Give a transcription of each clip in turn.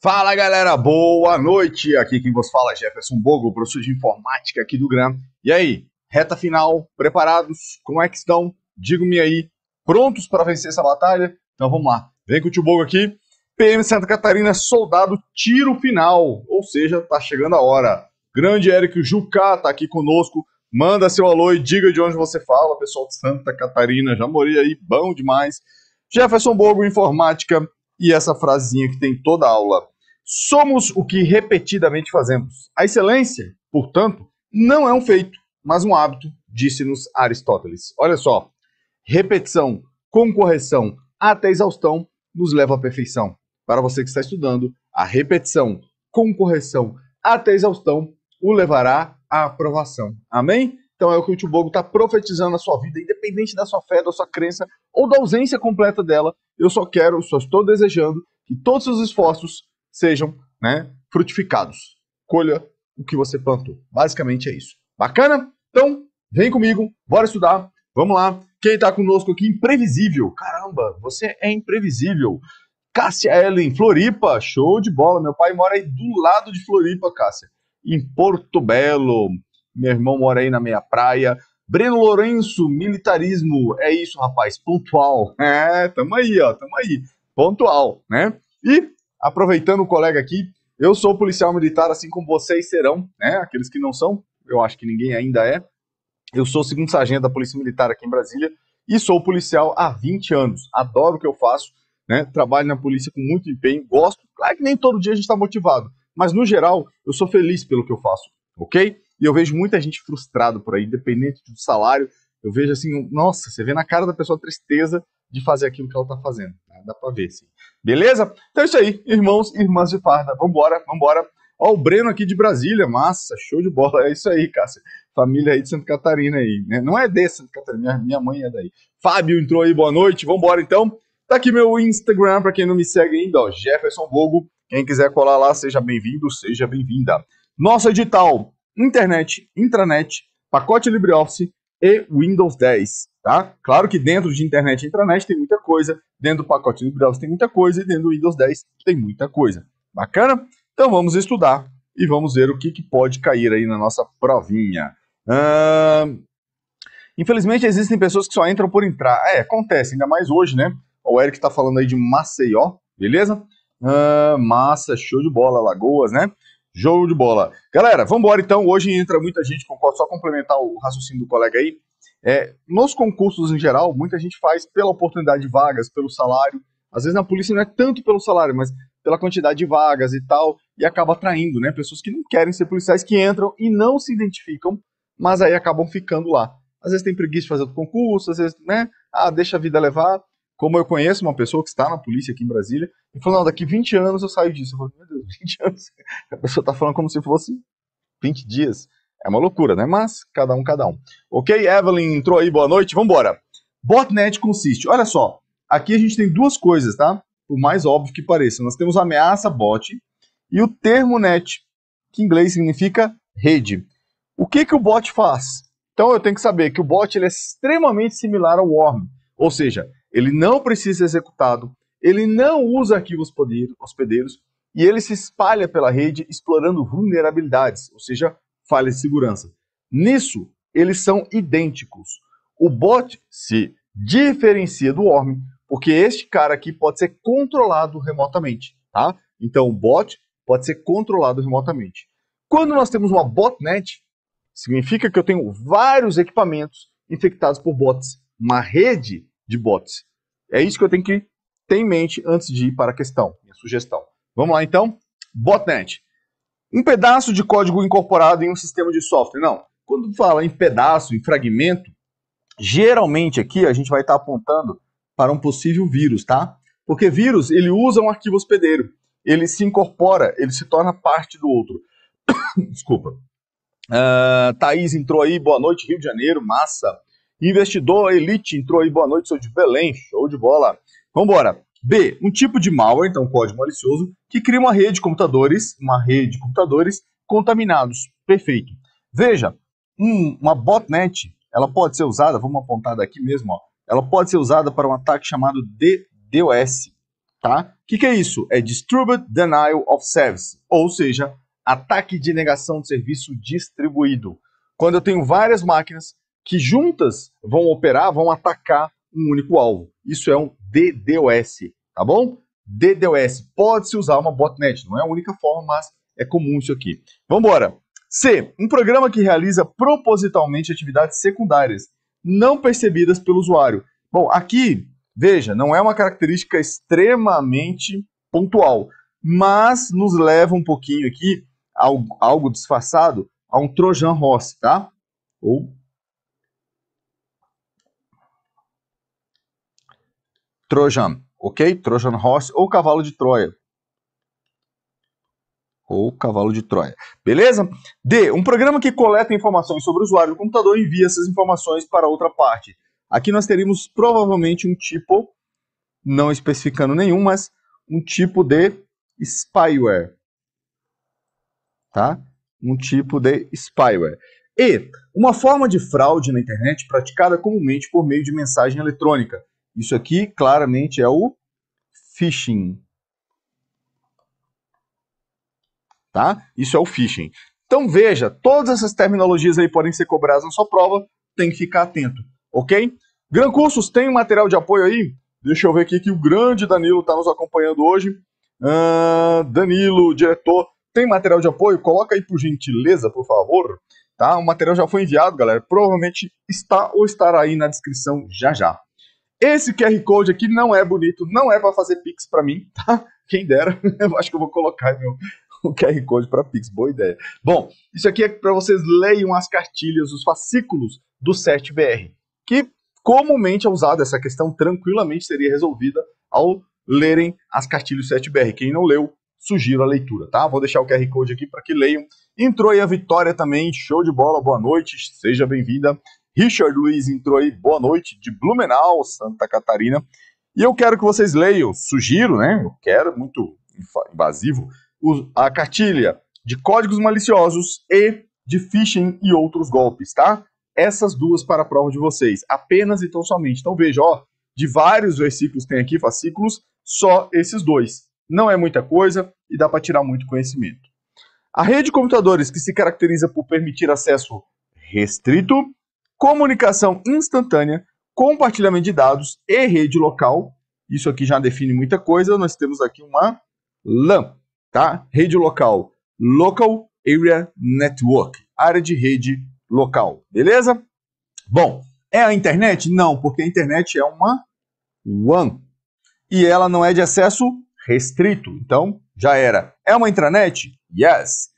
Fala galera, boa noite! Aqui quem vos fala é Jefferson Bogo, professor de informática aqui do GRAM. E aí, reta final, preparados? Como é que estão? Digo-me aí, prontos para vencer essa batalha? Então vamos lá, vem com o tio Bogo aqui. PM Santa Catarina, soldado, tiro final, ou seja, tá chegando a hora. Grande Eric Jucá tá aqui conosco, manda seu alô e diga de onde você fala, pessoal de Santa Catarina, já morei aí, bom demais. Jefferson Bogo, informática, e essa frasinha que tem toda aula. Somos o que repetidamente fazemos. A excelência, portanto, não é um feito, mas um hábito, disse-nos Aristóteles. Olha só, repetição com correção até exaustão nos leva à perfeição. Para você que está estudando, a repetição com correção até exaustão o levará à aprovação. Amém? Então é o que o Bogo está profetizando na sua vida, independente da sua fé, da sua crença ou da ausência completa dela. Eu só quero, só estou desejando que todos os seus esforços sejam né, frutificados. Colha o que você plantou. Basicamente é isso. Bacana? Então, vem comigo, bora estudar. Vamos lá. Quem está conosco aqui, imprevisível. Caramba, você é imprevisível. Cássia Ellen, Floripa, show de bola. Meu pai mora aí do lado de Floripa, Cássia. Em Porto Belo meu irmão mora aí na meia praia. Breno Lourenço, militarismo, é isso, rapaz, pontual. É, tamo aí, ó, tamo aí, pontual, né? E, aproveitando o colega aqui, eu sou policial militar, assim como vocês serão, né? Aqueles que não são, eu acho que ninguém ainda é. Eu sou segundo sargento da Polícia Militar aqui em Brasília e sou policial há 20 anos. Adoro o que eu faço, né? Trabalho na polícia com muito empenho, gosto. Claro que nem todo dia a gente está motivado, mas no geral eu sou feliz pelo que eu faço, ok? E eu vejo muita gente frustrado por aí, independente do salário. Eu vejo assim, nossa, você vê na cara da pessoa a tristeza de fazer aquilo que ela tá fazendo. Né? Dá pra ver, sim. Beleza? Então é isso aí, irmãos e irmãs de farda. Vambora, vambora. Ó, o Breno aqui de Brasília, massa, show de bola. É isso aí, Cássio. Família aí de Santa Catarina aí, né? Não é de Santa Catarina, minha, mãe é daí. Fábio entrou aí, boa noite. Vambora então. Tá aqui meu Instagram, para quem não me segue ainda, ó, Jefferson Bogo. Quem quiser colar lá, seja bem-vindo, seja bem-vinda. Nossa edital, internet, intranet, pacote LibreOffice e Windows 10, tá? Claro que dentro de internet e intranet tem muita coisa, dentro do pacote LibreOffice tem muita coisa e dentro do Windows 10 tem muita coisa. Bacana? Então vamos estudar e vamos ver o que, que pode cair aí na nossa provinha. Infelizmente existem pessoas que só entram por entrar. É, acontece, ainda mais hoje, né? O Eric está falando aí de Maceió, beleza? Uh, massa, show de bola, Lagoas, né? Jogo de bola. Galera, vamos embora então. Hoje entra muita gente, concordo, só complementar o raciocínio do colega aí. É, nos concursos em geral, muita gente faz pela oportunidade de vagas, pelo salário. Às vezes na polícia não é tanto pelo salário, mas pela quantidade de vagas e tal, e acaba atraindo, né? Pessoas que não querem ser policiais, que entram e não se identificam, mas aí acabam ficando lá. Às vezes tem preguiça de fazer outro concurso, às vezes, né? Ah, deixa a vida levar. Como eu conheço uma pessoa que está na polícia aqui em Brasília, e falou, não, daqui 20 anos eu saio disso. Eu falei, meu Deus, 20 anos? A pessoa está falando como se fosse 20 dias. É uma loucura, né? Mas cada um, cada um. Ok, Evelyn entrou aí, boa noite, vamos embora. Botnet consiste, olha só, aqui a gente tem duas coisas, tá? Por mais óbvio que pareça. Nós temos ameaça bot e o termo net, que em inglês significa rede. O que, que o bot faz? Então eu tenho que saber que o bot ele é extremamente similar ao worm, ou seja, ele não precisa ser executado, ele não usa arquivos hospedeiros e ele se espalha pela rede explorando vulnerabilidades, ou seja, falhas de segurança. Nisso, eles são idênticos. O bot se diferencia do worm, porque este cara aqui pode ser controlado remotamente, tá? Então o bot pode ser controlado remotamente. Quando nós temos uma botnet, significa que eu tenho vários equipamentos infectados por bots, uma rede de bots. É isso que eu tenho que ter em mente antes de ir para a questão, minha sugestão. Vamos lá então? Botnet. Um pedaço de código incorporado em um sistema de software. Não. Quando fala em pedaço, em fragmento, geralmente aqui a gente vai estar apontando para um possível vírus, tá? Porque vírus, ele usa um arquivo hospedeiro. Ele se incorpora, ele se torna parte do outro. Desculpa. Uh, Thaís entrou aí, boa noite, Rio de Janeiro, massa. Investidor Elite entrou aí, boa noite, sou de Belém, show de bola. Vamos embora. B, um tipo de malware, então código malicioso, que cria uma rede de computadores, uma rede de computadores contaminados. Perfeito. Veja, um, uma botnet, ela pode ser usada, vamos apontar daqui mesmo, ó, ela pode ser usada para um ataque chamado DDoS, tá? O que, que é isso? É Distributed Denial of Service, ou seja, ataque de negação de serviço distribuído. Quando eu tenho várias máquinas que juntas vão operar, vão atacar um único alvo. Isso é um DDoS, tá bom? DDoS. Pode-se usar uma botnet, não é a única forma, mas é comum isso aqui. Vamos embora. C. Um programa que realiza propositalmente atividades secundárias, não percebidas pelo usuário. Bom, aqui, veja, não é uma característica extremamente pontual, mas nos leva um pouquinho aqui, algo, algo disfarçado, a um Trojan Horse, tá? Ou Trojan, ok? Trojan Horse ou cavalo de Troia. Ou cavalo de Troia. Beleza? D. Um programa que coleta informações sobre o usuário do computador e envia essas informações para outra parte. Aqui nós teríamos provavelmente um tipo, não especificando nenhum, mas um tipo de spyware. Tá? Um tipo de spyware. E. Uma forma de fraude na internet praticada comumente por meio de mensagem eletrônica isso aqui claramente é o phishing. Tá? Isso é o phishing. Então veja, todas essas terminologias aí podem ser cobradas na sua prova, tem que ficar atento, ok? Gran Cursos tem um material de apoio aí? Deixa eu ver aqui que o grande Danilo está nos acompanhando hoje. Uh, Danilo, diretor, tem material de apoio? Coloca aí por gentileza, por favor. Tá? O material já foi enviado, galera. Provavelmente está ou estará aí na descrição já já. Esse QR Code aqui não é bonito, não é para fazer Pix para mim, tá? Quem dera, eu acho que eu vou colocar meu, o QR Code para Pix, boa ideia. Bom, isso aqui é para vocês leiam as cartilhas, os fascículos do 7BR, que comumente é usado, essa questão tranquilamente seria resolvida ao lerem as cartilhas 7BR. Quem não leu, sugiro a leitura, tá? Vou deixar o QR Code aqui para que leiam. Entrou aí a Vitória também, show de bola, boa noite, seja bem-vinda. Richard Luiz entrou aí, boa noite, de Blumenau, Santa Catarina. E eu quero que vocês leiam, sugiro, né? Eu quero, muito invasivo, a cartilha de códigos maliciosos e de phishing e outros golpes, tá? Essas duas para a prova de vocês, apenas e tão somente. Então veja, ó, de vários versículos tem aqui, fascículos, só esses dois. Não é muita coisa e dá para tirar muito conhecimento. A rede de computadores que se caracteriza por permitir acesso restrito comunicação instantânea, compartilhamento de dados e rede local. Isso aqui já define muita coisa. Nós temos aqui uma LAN, tá? Rede local, Local Area Network, área de rede local, beleza? Bom, é a internet? Não, porque a internet é uma WAN e ela não é de acesso restrito. Então, já era. É uma intranet? Yes.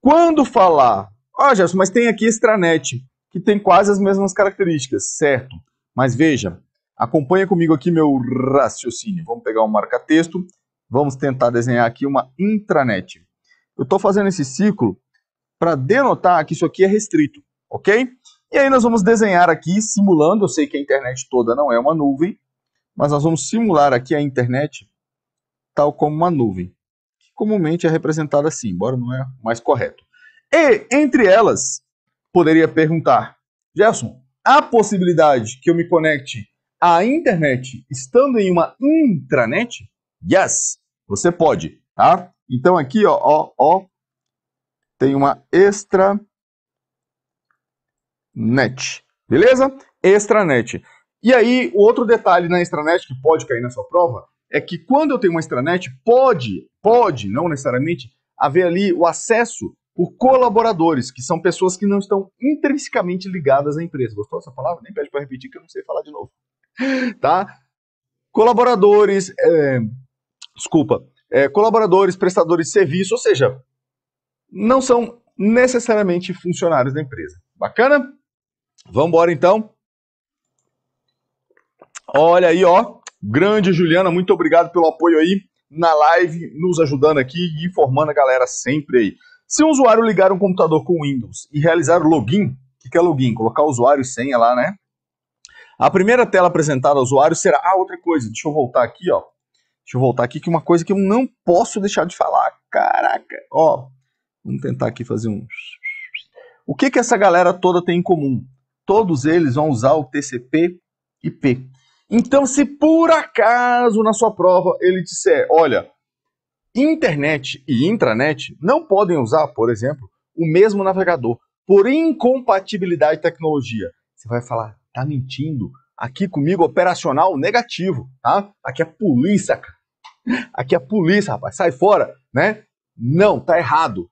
Quando falar, ó, oh, Gerson, mas tem aqui extranet que tem quase as mesmas características, certo? Mas veja, acompanha comigo aqui meu raciocínio. Vamos pegar um marca-texto, vamos tentar desenhar aqui uma intranet. Eu estou fazendo esse ciclo para denotar que isso aqui é restrito, ok? E aí nós vamos desenhar aqui, simulando, eu sei que a internet toda não é uma nuvem, mas nós vamos simular aqui a internet tal como uma nuvem, que comumente é representada assim, embora não é mais correto. E entre elas poderia perguntar: Gerson, há possibilidade que eu me conecte à internet estando em uma intranet? Yes, você pode, tá? Então aqui, ó, ó, ó tem uma extra net, beleza? Extranet. E aí, o outro detalhe na extranet que pode cair na sua prova é que quando eu tenho uma extranet, pode, pode, não necessariamente, haver ali o acesso por colaboradores, que são pessoas que não estão intrinsecamente ligadas à empresa. Gostou dessa palavra? Nem pede para repetir que eu não sei falar de novo. Tá? Colaboradores, é, desculpa, é, colaboradores, prestadores de serviço, ou seja, não são necessariamente funcionários da empresa. Bacana? Vamos embora então. Olha aí, ó, grande Juliana, muito obrigado pelo apoio aí na live, nos ajudando aqui e informando a galera sempre aí. Se um usuário ligar um computador com Windows e realizar login, o que é login? Colocar usuário e senha lá, né? A primeira tela apresentada ao usuário será. Ah, outra coisa, deixa eu voltar aqui, ó. Deixa eu voltar aqui, que uma coisa que eu não posso deixar de falar. Caraca, ó. Vamos tentar aqui fazer um. O que, que essa galera toda tem em comum? Todos eles vão usar o TCP IP. Então, se por acaso na sua prova ele disser, olha, Internet e intranet não podem usar, por exemplo, o mesmo navegador por incompatibilidade de tecnologia. Você vai falar, tá mentindo? Aqui comigo operacional negativo, tá? Aqui é polícia, cara. Aqui é polícia, rapaz, sai fora, né? Não, tá errado.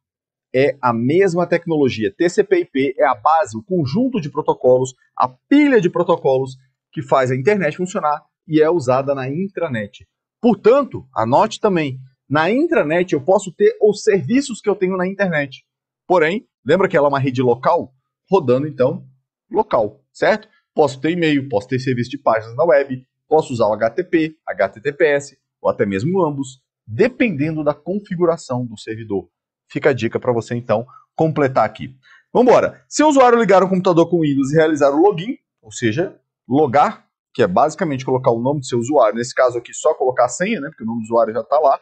É a mesma tecnologia. TCP/IP é a base, o conjunto de protocolos, a pilha de protocolos que faz a internet funcionar e é usada na intranet. Portanto, anote também, na intranet, eu posso ter os serviços que eu tenho na internet. Porém, lembra que ela é uma rede local? Rodando, então, local, certo? Posso ter e-mail, posso ter serviço de páginas na web, posso usar o HTTP, HTTPS ou até mesmo ambos, dependendo da configuração do servidor. Fica a dica para você, então, completar aqui. Vamos embora. Se o usuário ligar o computador com Windows e realizar o login, ou seja, logar, que é basicamente colocar o nome do seu usuário, nesse caso aqui só colocar a senha, né, porque o nome do usuário já está lá,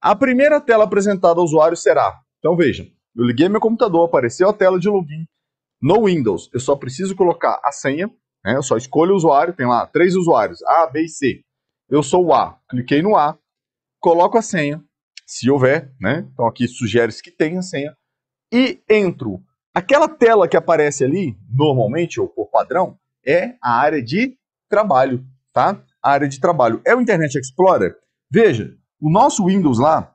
a primeira tela apresentada ao usuário será. Então veja, eu liguei meu computador, apareceu a tela de login no Windows. Eu só preciso colocar a senha, né? eu só escolho o usuário, tem lá três usuários, A, B e C. Eu sou o A, cliquei no A, coloco a senha, se houver, né? Então aqui sugere-se que tenha a senha, e entro. Aquela tela que aparece ali, normalmente, ou por padrão, é a área de trabalho, tá? A área de trabalho. É o Internet Explorer? Veja, o nosso Windows lá,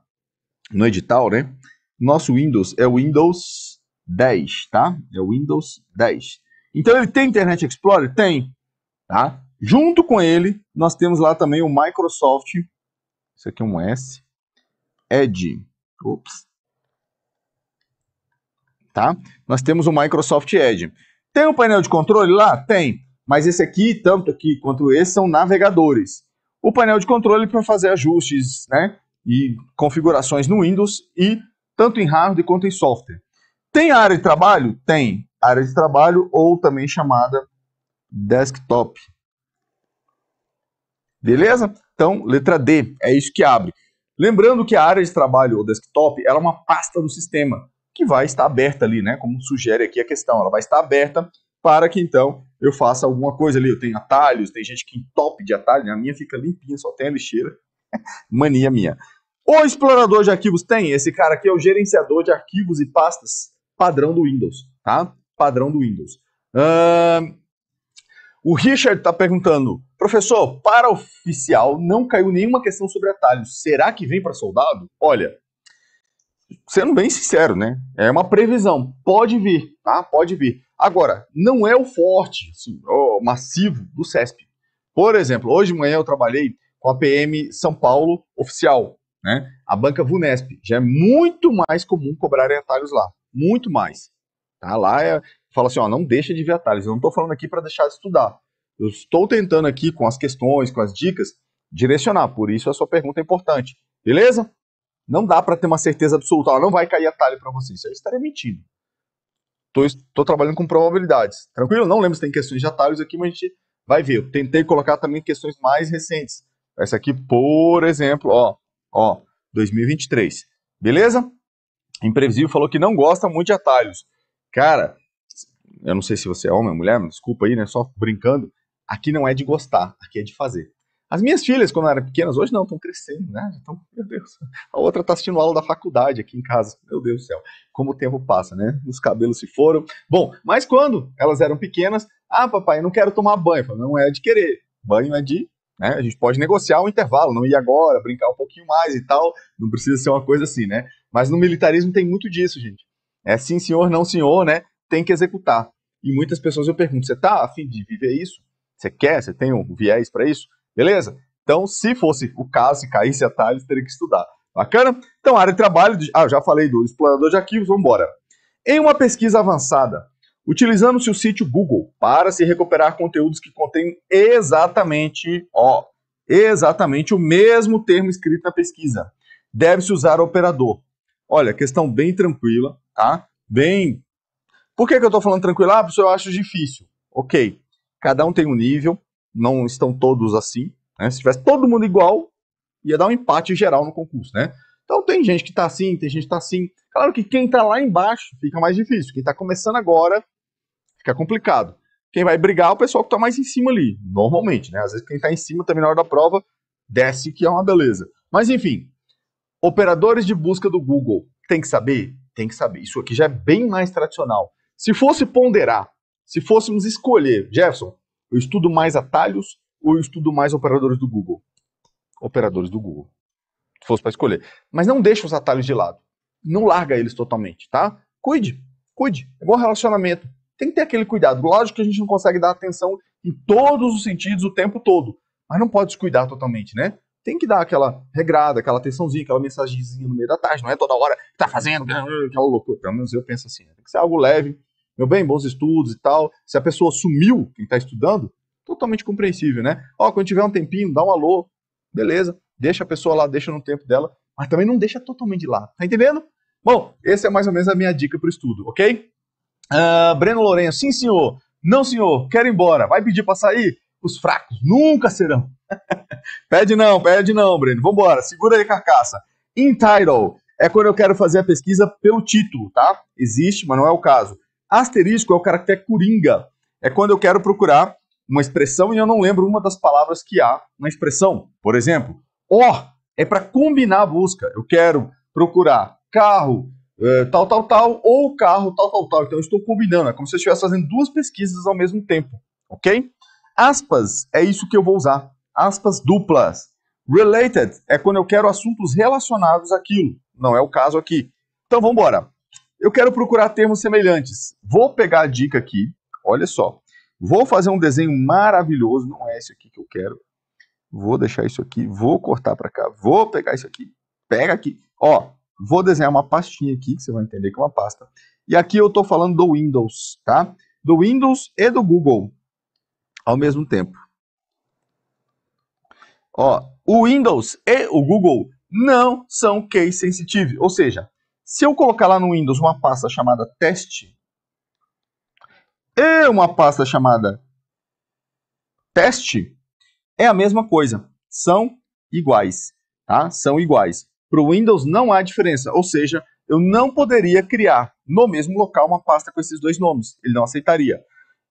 no edital, né? Nosso Windows é o Windows 10, tá? É o Windows 10. Então ele tem Internet Explorer? Tem, tá? Junto com ele, nós temos lá também o Microsoft, isso aqui é um S, Edge, ops, tá? Nós temos o Microsoft Edge. Tem um painel de controle lá? Tem, mas esse aqui, tanto aqui quanto esse, são navegadores o painel de controle para fazer ajustes né, e configurações no Windows e tanto em hardware quanto em software. Tem área de trabalho? Tem. Área de trabalho ou também chamada desktop. Beleza? Então, letra D, é isso que abre. Lembrando que a área de trabalho ou desktop ela é uma pasta do sistema que vai estar aberta ali, né? Como sugere aqui a questão, ela vai estar aberta para que então eu faça alguma coisa ali. Eu tenho atalhos, tem gente que entope de atalho, né? a minha fica limpinha, só tem a lixeira. Mania minha. O explorador de arquivos tem, esse cara aqui é o gerenciador de arquivos e pastas padrão do Windows, tá? Padrão do Windows. Uh, o Richard está perguntando, professor, para oficial não caiu nenhuma questão sobre atalhos, será que vem para soldado? Olha, sendo bem sincero, né? É uma previsão, pode vir, tá? Pode vir. Agora, não é o forte, assim, o massivo do CESP. Por exemplo, hoje de manhã eu trabalhei com a PM São Paulo oficial, né? A banca Vunesp. Já é muito mais comum cobrar atalhos lá. Muito mais. Tá? Lá é, fala assim, ó, não deixa de ver atalhos. Eu não estou falando aqui para deixar de estudar. Eu estou tentando aqui, com as questões, com as dicas, direcionar. Por isso a sua pergunta é importante. Beleza? Não dá para ter uma certeza absoluta. Ó, não vai cair atalho para você. Isso aí estaria mentindo estou trabalhando com probabilidades. Tranquilo? Não lembro se tem questões de atalhos aqui, mas a gente vai ver. Eu tentei colocar também questões mais recentes. Essa aqui, por exemplo, ó, ó, 2023. Beleza? Imprevisível falou que não gosta muito de atalhos. Cara, eu não sei se você é homem ou mulher, desculpa aí, né? Só brincando. Aqui não é de gostar, aqui é de fazer. As minhas filhas, quando eram pequenas, hoje não, estão crescendo, né? Então, meu Deus. A outra está assistindo aula da faculdade aqui em casa. Meu Deus do céu. Como o tempo passa, né? Os cabelos se foram. Bom, mas quando elas eram pequenas, ah, papai, eu não quero tomar banho. Falei, não é de querer. Banho é de. Né? A gente pode negociar o um intervalo, não ir agora, brincar um pouquinho mais e tal. Não precisa ser uma coisa assim, né? Mas no militarismo tem muito disso, gente. É sim, senhor, não, senhor, né? Tem que executar. E muitas pessoas eu pergunto: você está afim de viver isso? Você quer? Você tem um viés para isso? Beleza? Então, se fosse o caso, se caísse a Thales, teria que estudar. Bacana? Então, área de trabalho. De... Ah, já falei do explorador de arquivos, vamos embora. Em uma pesquisa avançada, utilizando-se o sítio Google para se recuperar conteúdos que contêm exatamente, ó, exatamente o mesmo termo escrito na pesquisa, deve-se usar o operador. Olha, questão bem tranquila, tá? Bem. Por que, que eu estou falando tranquila? Ah, professor, eu acho difícil. Ok. Cada um tem um nível, não estão todos assim. Né? Se tivesse todo mundo igual, ia dar um empate geral no concurso, né? Então tem gente que tá assim, tem gente que tá assim. Claro que quem tá lá embaixo fica mais difícil. Quem tá começando agora fica complicado. Quem vai brigar é o pessoal que tá mais em cima ali, normalmente, né? Às vezes quem tá em cima também na hora da prova desce, que é uma beleza. Mas enfim, operadores de busca do Google, tem que saber? Tem que saber. Isso aqui já é bem mais tradicional. Se fosse ponderar, se fôssemos escolher, Jefferson, eu estudo mais atalhos ou eu estudo mais operadores do Google? Operadores do Google. Se fosse para escolher. Mas não deixa os atalhos de lado. Não larga eles totalmente, tá? Cuide, cuide. É igual relacionamento. Tem que ter aquele cuidado. Lógico que a gente não consegue dar atenção em todos os sentidos o tempo todo. Mas não pode descuidar totalmente, né? Tem que dar aquela regrada, aquela atençãozinha, aquela mensagenzinha no meio da tarde. Não é toda hora que tá fazendo, aquela é loucura. Pelo menos eu penso assim. Né? Tem que ser algo leve, meu bem, bons estudos e tal. Se a pessoa sumiu, quem está estudando, totalmente compreensível, né? Ó, quando tiver um tempinho, dá um alô, beleza, deixa a pessoa lá, deixa no tempo dela, mas também não deixa totalmente de lado, tá entendendo? Bom, essa é mais ou menos a minha dica para o estudo, ok? Uh, Breno Lourenço, sim senhor, não senhor, quero ir embora, vai pedir para sair? Os fracos nunca serão. pede não, pede não, Breno, vambora, segura aí a carcaça. In title, é quando eu quero fazer a pesquisa pelo título, tá? Existe, mas não é o caso. Asterisco é o caractere coringa. É quando eu quero procurar uma expressão e eu não lembro uma das palavras que há na expressão. Por exemplo, ó é para combinar a busca. Eu quero procurar carro é, tal, tal, tal, ou carro tal, tal, tal. Então eu estou combinando. É como se eu estivesse fazendo duas pesquisas ao mesmo tempo. Ok? Aspas é isso que eu vou usar. Aspas duplas. Related é quando eu quero assuntos relacionados àquilo. Não é o caso aqui. Então vamos embora. Eu quero procurar termos semelhantes. Vou pegar a dica aqui, olha só. Vou fazer um desenho maravilhoso, não é esse aqui que eu quero. Vou deixar isso aqui, vou cortar para cá, vou pegar isso aqui, pega aqui. Ó, vou desenhar uma pastinha aqui, que você vai entender que é uma pasta. E aqui eu estou falando do Windows, tá? Do Windows e do Google ao mesmo tempo. Ó, o Windows e o Google não são case sensitive, ou seja, se eu colocar lá no Windows uma pasta chamada teste e uma pasta chamada teste, é a mesma coisa. São iguais, tá? São iguais. Para o Windows não há diferença, ou seja, eu não poderia criar no mesmo local uma pasta com esses dois nomes, ele não aceitaria.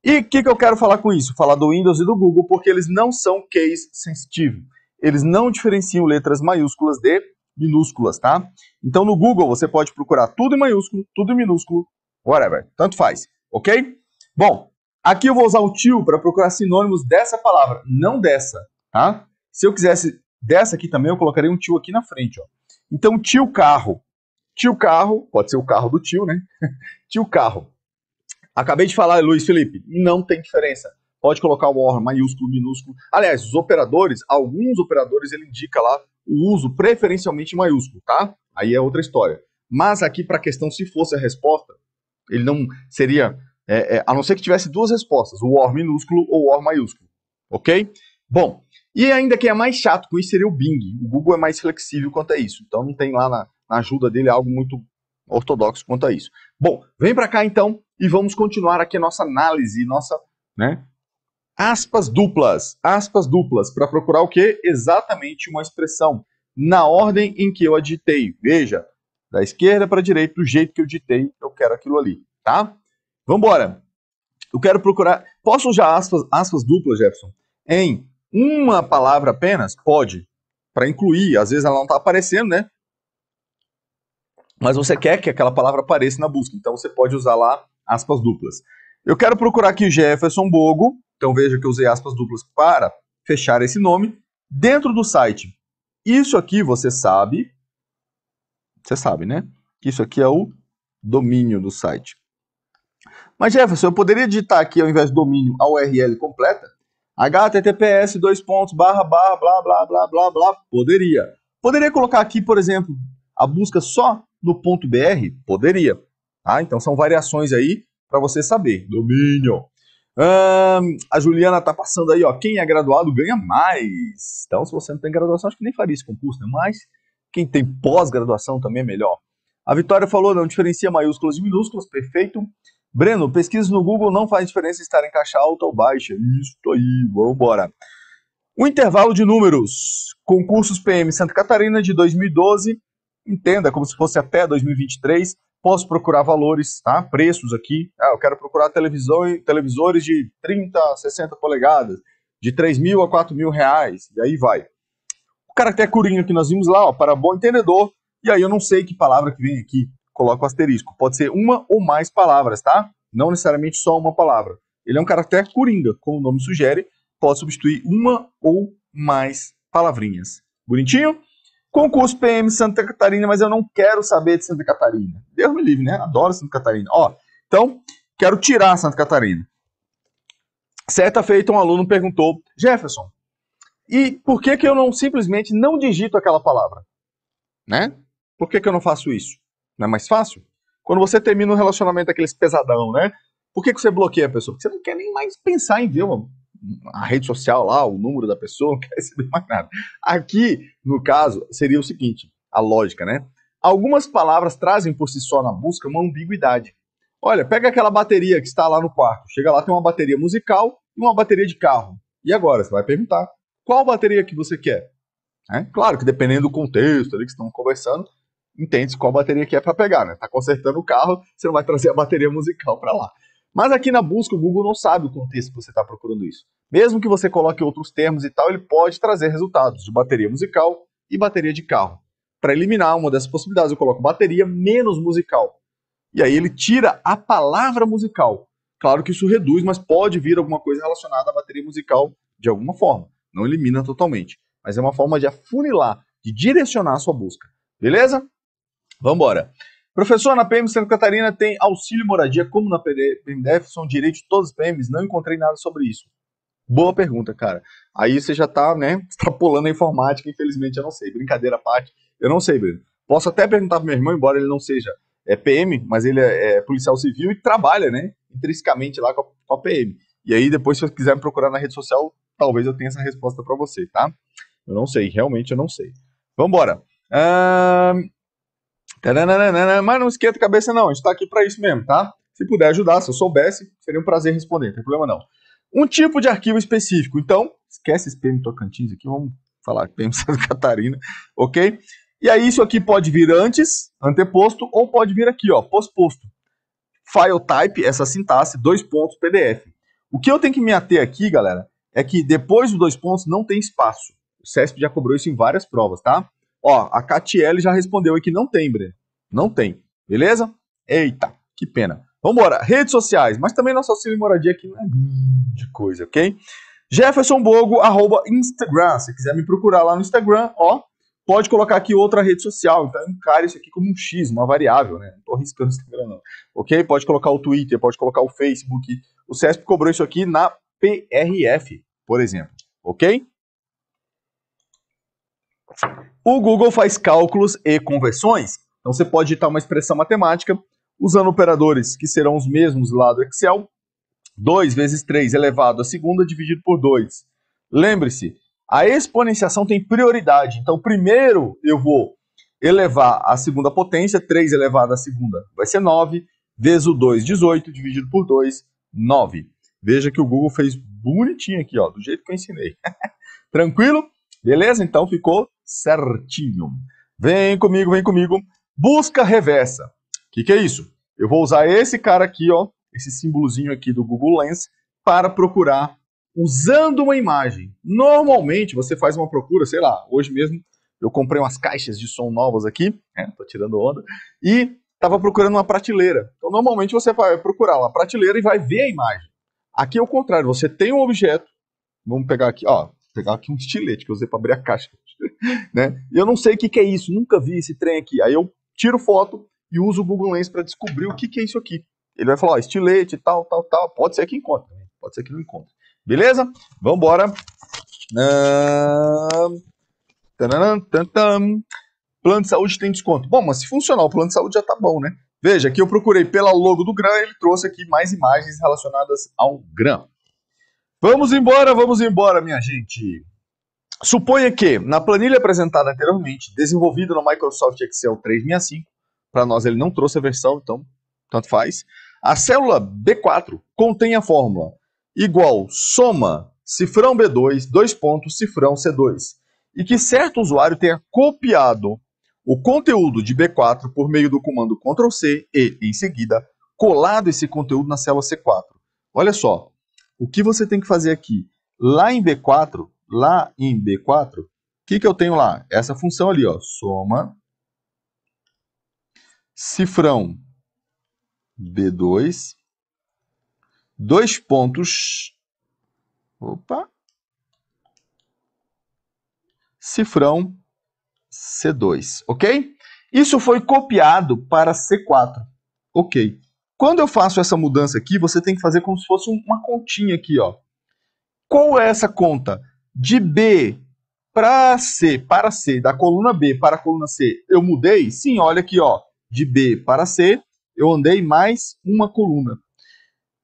E o que, que eu quero falar com isso? Falar do Windows e do Google, porque eles não são case sensitive. Eles não diferenciam letras maiúsculas de minúsculas, tá? Então no Google você pode procurar tudo em maiúsculo, tudo em minúsculo, whatever, tanto faz, ok? Bom, aqui eu vou usar o til para procurar sinônimos dessa palavra, não dessa, tá? Se eu quisesse dessa aqui também, eu colocaria um til aqui na frente, ó. Então til carro, Tio carro, pode ser o carro do tio, né? tio carro. Acabei de falar, Luiz Felipe, não tem diferença. Pode colocar o or maiúsculo, minúsculo. Aliás, os operadores, alguns operadores ele indica lá o uso preferencialmente maiúsculo, tá? Aí é outra história. Mas aqui para a questão, se fosse a resposta, ele não seria, é, é, a não ser que tivesse duas respostas, o OR minúsculo ou OR maiúsculo, ok? Bom, e ainda quem é mais chato com isso seria o Bing. O Google é mais flexível quanto a isso, então não tem lá na, na ajuda dele algo muito ortodoxo quanto a isso. Bom, vem para cá então e vamos continuar aqui a nossa análise, nossa né, aspas duplas, aspas duplas, para procurar o que? Exatamente uma expressão, na ordem em que eu a digitei. Veja, da esquerda para a direita, do jeito que eu digitei, eu quero aquilo ali, tá? Vamos embora. Eu quero procurar, posso usar aspas, aspas duplas, Jefferson, em uma palavra apenas? Pode, para incluir, às vezes ela não está aparecendo, né? Mas você quer que aquela palavra apareça na busca, então você pode usar lá aspas duplas. Eu quero procurar aqui Jefferson Bogo, então veja que eu usei aspas duplas para fechar esse nome dentro do site. Isso aqui você sabe, você sabe, né? Que isso aqui é o domínio do site. Mas Jefferson, eu poderia digitar aqui ao invés de domínio a URL completa? https dois pontos barra barra blá blá blá blá blá poderia. Poderia colocar aqui, por exemplo, a busca só no ponto br? Poderia. Tá? Então são variações aí para você saber. Domínio a Juliana tá passando aí, ó. Quem é graduado ganha mais. Então, se você não tem graduação, acho que nem faria esse concurso, né? Mas quem tem pós-graduação também é melhor. A Vitória falou, não diferencia maiúsculas e minúsculas, perfeito. Breno, pesquisas no Google não faz diferença estar em caixa alta ou baixa. Isso aí, vamos embora. O intervalo de números. Concursos PM Santa Catarina de 2012, entenda, como se fosse até 2023, posso procurar valores, tá? preços aqui. Ah, eu quero procurar televisão, televisores de 30, 60 polegadas, de 3 mil a 4 mil reais, e aí vai. O caractere curinho que nós vimos lá, ó, para bom entendedor, e aí eu não sei que palavra que vem aqui, coloco asterisco. Pode ser uma ou mais palavras, tá? Não necessariamente só uma palavra. Ele é um caractere coringa, como o nome sugere, pode substituir uma ou mais palavrinhas. Bonitinho? Concurso PM Santa Catarina, mas eu não quero saber de Santa Catarina. Deus me livre, né? Adoro Santa Catarina. Ó, então, quero tirar Santa Catarina. Certa feita, um aluno perguntou, Jefferson, e por que que eu não simplesmente não digito aquela palavra? Né? Por que que eu não faço isso? Não é mais fácil? Quando você termina um relacionamento daqueles pesadão, né? Por que, que você bloqueia a pessoa? Porque você não quer nem mais pensar em ver, mano a rede social lá, o número da pessoa, não quer receber mais nada. Aqui, no caso, seria o seguinte, a lógica, né? Algumas palavras trazem por si só na busca uma ambiguidade. Olha, pega aquela bateria que está lá no quarto. Chega lá, tem uma bateria musical e uma bateria de carro. E agora? Você vai perguntar qual bateria que você quer. É, claro que dependendo do contexto ali que estão conversando, entende qual bateria que é para pegar, né? Tá consertando o carro, você não vai trazer a bateria musical para lá. Mas aqui na busca, o Google não sabe o contexto que você está procurando isso. Mesmo que você coloque outros termos e tal, ele pode trazer resultados de bateria musical e bateria de carro. Para eliminar uma dessas possibilidades, eu coloco bateria menos musical. E aí ele tira a palavra musical. Claro que isso reduz, mas pode vir alguma coisa relacionada à bateria musical de alguma forma. Não elimina totalmente, mas é uma forma de afunilar, de direcionar a sua busca. Beleza? Vamos embora. Professor, na PM Santa Catarina tem auxílio moradia, como na PMDF, são direitos de todos os PMs, não encontrei nada sobre isso. Boa pergunta, cara. Aí você já tá, né, extrapolando a informática, infelizmente eu não sei. Brincadeira à parte, eu não sei, Breno. Posso até perguntar pro meu irmão, embora ele não seja é PM, mas ele é, é policial civil e trabalha, né, intrinsecamente lá com a, com a PM. E aí depois, se você quiser me procurar na rede social, talvez eu tenha essa resposta para você, tá? Eu não sei, realmente eu não sei. Vambora. Uh, mas não esquenta a cabeça, não. A gente tá aqui para isso mesmo, tá? Se puder ajudar, se eu soubesse, seria um prazer responder, não tem problema não. Um tipo de arquivo específico. Então, esquece esse PM Tocantins aqui, vamos falar PM Santa Catarina, ok? E aí, isso aqui pode vir antes, anteposto, ou pode vir aqui, ó, posposto. File type, essa sintaxe, dois pontos, PDF. O que eu tenho que me ater aqui, galera, é que depois dos dois pontos não tem espaço. O CESP já cobrou isso em várias provas, tá? Ó, a Catiele já respondeu aqui, não tem, Breno. Não tem. Beleza? Eita, que pena. Vambora, redes sociais, mas também nosso auxílio moradia aqui não é grande coisa, ok? Jefferson Bogo, arroba Instagram. Se quiser me procurar lá no Instagram, ó, pode colocar aqui outra rede social. Então encare isso aqui como um X, uma variável, né? Não tô arriscando o Instagram, não. Ok? Pode colocar o Twitter, pode colocar o Facebook. O CESP cobrou isso aqui na PRF, por exemplo. Ok? O Google faz cálculos e conversões. Então você pode editar uma expressão matemática usando operadores que serão os mesmos lá do Excel. 2 vezes 3 elevado à segunda dividido por 2. Lembre-se, a exponenciação tem prioridade. Então primeiro eu vou elevar à segunda potência, 3 elevado à segunda vai ser 9, vezes o 2, 18, dividido por 2, 9. Veja que o Google fez bonitinho aqui, ó, do jeito que eu ensinei. Tranquilo? Beleza? Então ficou certinho. Vem comigo, vem comigo. Busca reversa. O que, que é isso? Eu vou usar esse cara aqui, ó, esse símbolozinho aqui do Google Lens, para procurar usando uma imagem. Normalmente você faz uma procura, sei lá, hoje mesmo eu comprei umas caixas de som novas aqui, né, tô tirando onda, e estava procurando uma prateleira. Então normalmente você vai procurar uma prateleira e vai ver a imagem. Aqui é o contrário, você tem um objeto, vamos pegar aqui, ó, pegar aqui um estilete que eu usei para abrir a caixa, né? E eu não sei o que, que é isso, nunca vi esse trem aqui. Aí eu tiro foto e uso o Google Lens para descobrir o que, que é isso aqui. Ele vai falar, ó, estilete, tal, tal, tal. Pode ser que encontre, pode ser que não encontre. Beleza? Vamos embora. Plano de saúde tem desconto. Bom, mas se funcionar o plano de saúde já tá bom, né? Veja, aqui eu procurei pela logo do GRAM, ele trouxe aqui mais imagens relacionadas ao GRAM. Vamos embora, vamos embora, minha gente. Suponha que, na planilha apresentada anteriormente, desenvolvida no Microsoft Excel 365, para nós ele não trouxe a versão, então tanto faz, a célula B4 contém a fórmula igual soma cifrão B2, dois pontos, cifrão C2, e que certo usuário tenha copiado o conteúdo de B4 por meio do comando Ctrl+C e, em seguida, colado esse conteúdo na célula C4. Olha só, o que você tem que fazer aqui? Lá em B4, lá em B4, o que, que eu tenho lá? Essa função ali, ó, soma, cifrão B2, dois pontos, opa, cifrão C2, ok? Isso foi copiado para C4, ok. Quando eu faço essa mudança aqui, você tem que fazer como se fosse uma continha aqui, ó. Qual é essa conta? De B para C, para C, da coluna B para a coluna C, eu mudei? Sim, olha aqui, ó. De B para C, eu andei mais uma coluna.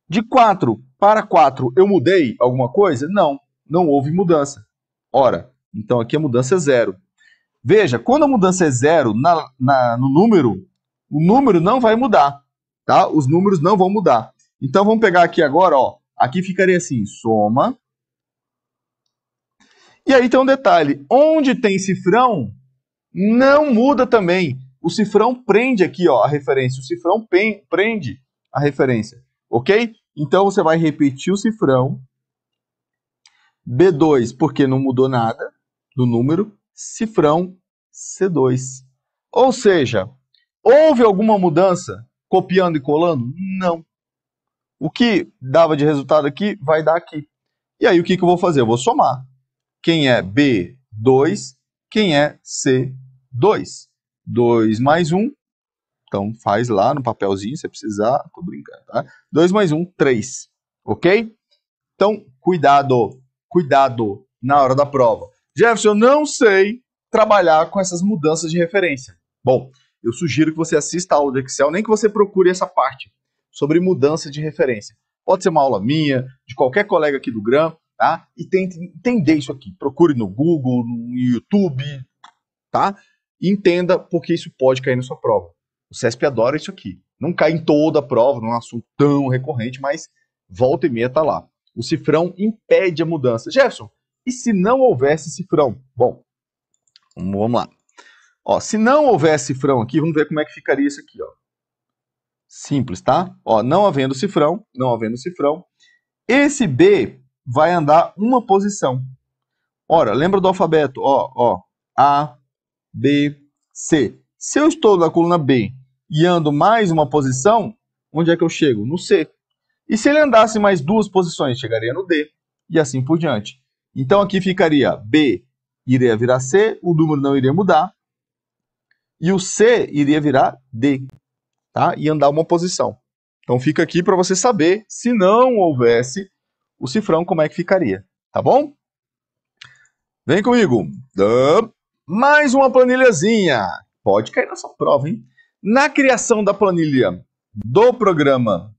De 4 para 4, eu mudei alguma coisa? Não, não houve mudança. Ora, então aqui a mudança é zero. Veja, quando a mudança é zero na, na, no número, o número não vai mudar tá? Os números não vão mudar. Então vamos pegar aqui agora, ó. Aqui ficaria assim, soma. E aí tem um detalhe, onde tem cifrão, não muda também. O cifrão prende aqui, ó, a referência. O cifrão prende a referência, ok? Então você vai repetir o cifrão. B2, porque não mudou nada do número. Cifrão C2. Ou seja, houve alguma mudança? copiando e colando? Não. O que dava de resultado aqui, vai dar aqui. E aí, o que, que eu vou fazer? Eu vou somar. Quem é B2, quem é C2. 2 mais 1, então faz lá no papelzinho, se precisar, tô brincando, tá? 2 mais 1, 3, ok? Então, cuidado, cuidado na hora da prova. Jefferson, eu não sei trabalhar com essas mudanças de referência. Bom, eu sugiro que você assista a aula do Excel, nem que você procure essa parte sobre mudança de referência. Pode ser uma aula minha, de qualquer colega aqui do GRAM, tá? E tente entender isso aqui. Procure no Google, no YouTube, tá? E entenda porque isso pode cair na sua prova. O CESP adora isso aqui. Não cai em toda a prova, não é um assunto tão recorrente, mas volta e meia tá lá. O cifrão impede a mudança. Jefferson, e se não houvesse cifrão? Bom, vamos lá. Ó, se não houvesse cifrão aqui, vamos ver como é que ficaria isso aqui, ó. Simples, tá? Ó, não havendo cifrão, não havendo cifrão, esse B vai andar uma posição. Ora, lembra do alfabeto, ó, ó, A, B, C. Se eu estou na coluna B e ando mais uma posição, onde é que eu chego? No C. E se ele andasse mais duas posições, chegaria no D, e assim por diante. Então aqui ficaria B iria virar C, o número não iria mudar, e o C iria virar D, tá? E andar uma posição. Então fica aqui para você saber, se não houvesse o cifrão, como é que ficaria, tá bom? Vem comigo. Mais uma planilhazinha. Pode cair nessa prova, hein? Na criação da planilha do programa,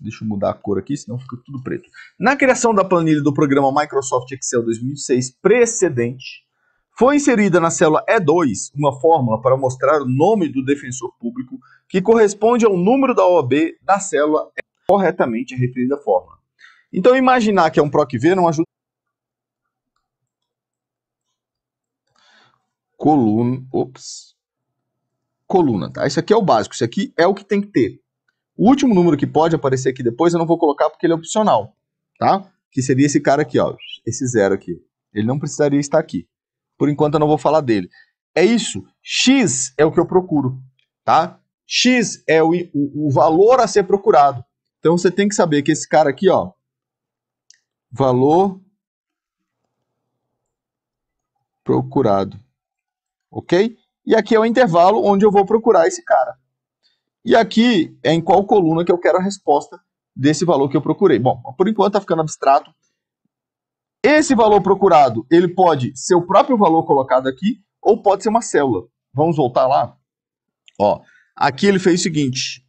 deixa eu mudar a cor aqui, senão fica tudo preto. Na criação da planilha do programa Microsoft Excel 2006 precedente, foi inserida na célula E2 uma fórmula para mostrar o nome do defensor público que corresponde ao número da OAB da célula E2, corretamente referida fórmula. Então, imaginar que é um PROC-V não ajuda. Coluna, ops, coluna, tá? Isso aqui é o básico, isso aqui é o que tem que ter. O último número que pode aparecer aqui depois eu não vou colocar porque ele é opcional, tá? Que seria esse cara aqui, ó, esse zero aqui. Ele não precisaria estar aqui. Por enquanto eu não vou falar dele. É isso. X é o que eu procuro, tá? X é o, o, o valor a ser procurado. Então você tem que saber que esse cara aqui, ó, valor procurado, ok? E aqui é o intervalo onde eu vou procurar esse cara. E aqui é em qual coluna que eu quero a resposta desse valor que eu procurei. Bom, por enquanto está ficando abstrato, esse valor procurado, ele pode ser o próprio valor colocado aqui ou pode ser uma célula. Vamos voltar lá? Ó, aqui ele fez o seguinte.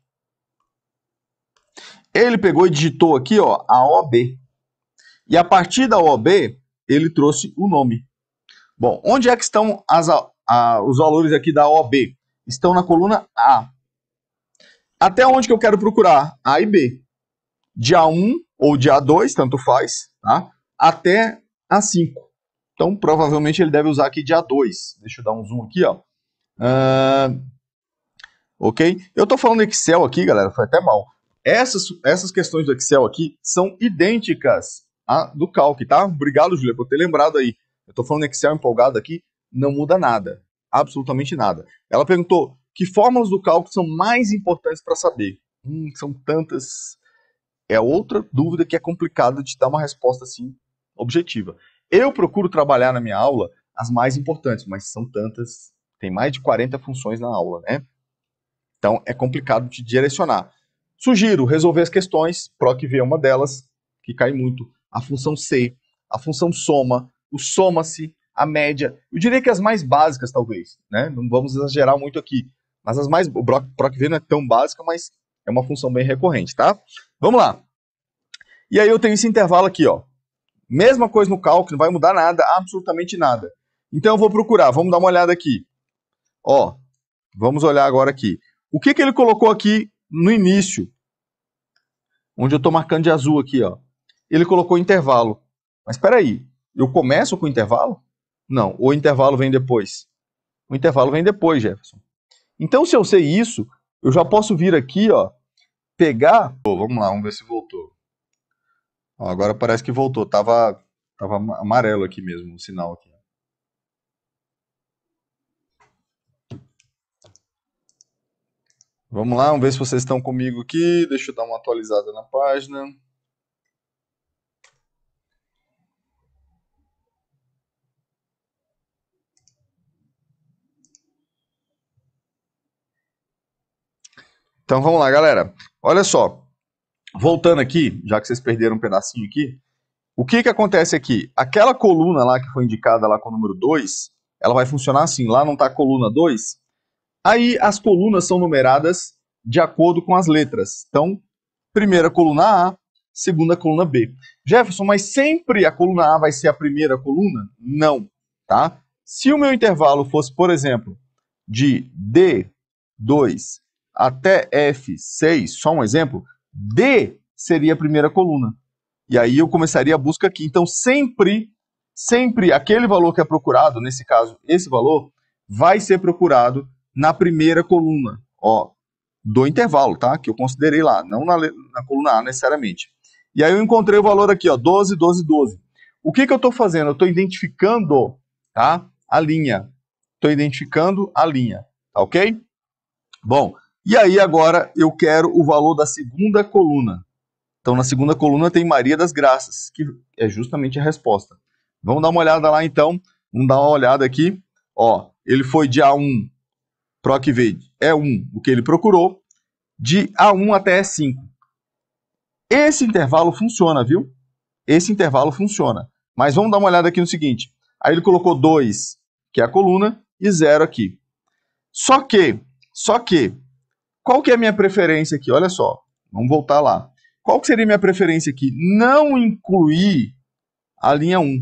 Ele pegou e digitou aqui, ó, a OB. E a partir da OB, ele trouxe o nome. Bom, onde é que estão as, a, os valores aqui da OB? Estão na coluna A. Até onde que eu quero procurar? A e B. De A1 ou de A2, tanto faz, tá? até A5. Então, provavelmente ele deve usar aqui de A2. Deixa eu dar um zoom aqui, ó. Uh, ok? Eu estou falando Excel aqui, galera, foi até mal. Essas, essas questões do Excel aqui são idênticas à do Calc, tá? Obrigado, Julia, por ter lembrado aí. Eu estou falando Excel empolgado aqui, não muda nada. Absolutamente nada. Ela perguntou que fórmulas do cálculo são mais importantes para saber. Hum, são tantas. É outra dúvida que é complicada de dar uma resposta assim objetiva. Eu procuro trabalhar na minha aula as mais importantes, mas são tantas, tem mais de 40 funções na aula, né? Então é complicado te direcionar. Sugiro resolver as questões, PROC-V é uma delas, que cai muito. A função C, a função soma, o soma-se, a média. Eu diria que as mais básicas, talvez, né? Não vamos exagerar muito aqui. Mas as mais. O PROC-V não é tão básica, mas é uma função bem recorrente, tá? Vamos lá. E aí eu tenho esse intervalo aqui, ó. Mesma coisa no cálculo, não vai mudar nada, absolutamente nada. Então eu vou procurar, vamos dar uma olhada aqui. Ó, vamos olhar agora aqui. O que, que ele colocou aqui no início? Onde eu estou marcando de azul aqui, ó. Ele colocou intervalo. Mas espera aí, eu começo com intervalo? Não, o intervalo vem depois. O intervalo vem depois, Jefferson. Então se eu sei isso, eu já posso vir aqui, ó, pegar... vamos lá, vamos ver se voltou. Ó, agora parece que voltou. Tava, tava amarelo aqui mesmo, o sinal aqui. Vamos lá, vamos ver se vocês estão comigo aqui. Deixa eu dar uma atualizada na página. Então vamos lá, galera. Olha só, voltando aqui, já que vocês perderam um pedacinho aqui, o que, que acontece aqui? Aquela coluna lá que foi indicada lá com o número 2, ela vai funcionar assim, lá não está a coluna 2, aí as colunas são numeradas de acordo com as letras. Então, primeira coluna A, segunda coluna B. Jefferson, mas sempre a coluna A vai ser a primeira coluna? Não, tá? Se o meu intervalo fosse, por exemplo, de D2 até F6, só um exemplo, D seria a primeira coluna. E aí eu começaria a busca aqui. Então sempre, sempre aquele valor que é procurado, nesse caso, esse valor, vai ser procurado na primeira coluna, ó, do intervalo, tá? Que eu considerei lá, não na, na coluna A necessariamente. E aí eu encontrei o valor aqui, ó, 12, 12, 12. O que, que eu estou fazendo? Eu estou identificando tá, a linha. Estou identificando a linha, tá ok? Bom, e aí agora eu quero o valor da segunda coluna. Então na segunda coluna tem Maria das Graças, que é justamente a resposta. Vamos dar uma olhada lá então. Vamos dar uma olhada aqui. Ó, ele foi de A1 pro ACV é 1, o que ele procurou, de A1 até E5. Esse intervalo funciona, viu? Esse intervalo funciona. Mas vamos dar uma olhada aqui no seguinte. Aí ele colocou 2, que é a coluna, e 0 aqui. Só que, só que, qual que é a minha preferência aqui? Olha só, vamos voltar lá. Qual que seria a minha preferência aqui? Não incluir a linha 1,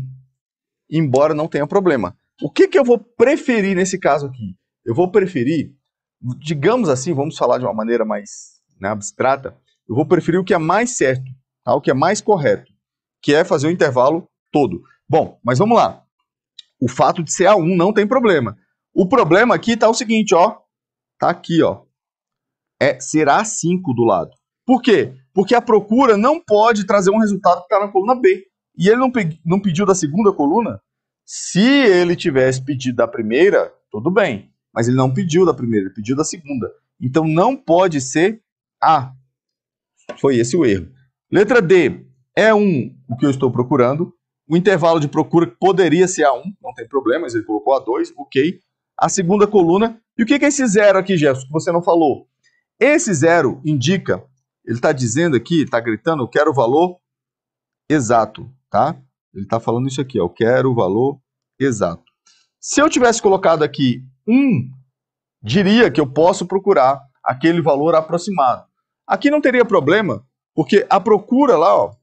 embora não tenha problema. O que, que eu vou preferir nesse caso aqui? Eu vou preferir, digamos assim, vamos falar de uma maneira mais né, abstrata, eu vou preferir o que é mais certo, tá? o que é mais correto, que é fazer o intervalo todo. Bom, mas vamos lá. O fato de ser A1 não tem problema. O problema aqui está o seguinte, ó. Tá aqui, ó é, será 5 do lado. Por quê? Porque a procura não pode trazer um resultado que está na coluna B. E ele não, pe não pediu da segunda coluna? Se ele tivesse pedido da primeira, tudo bem. Mas ele não pediu da primeira, ele pediu da segunda. Então não pode ser A. Foi esse o erro. Letra D é um o que eu estou procurando. O intervalo de procura poderia ser A1, não tem problema, mas ele colocou A2, ok. A segunda coluna. E o que, que é esse zero aqui, Jefferson, que você não falou? Esse zero indica, ele está dizendo aqui, está gritando, eu quero o valor exato, tá? Ele está falando isso aqui, ó, eu quero o valor exato. Se eu tivesse colocado aqui 1, um, diria que eu posso procurar aquele valor aproximado. Aqui não teria problema, porque a procura lá, ó,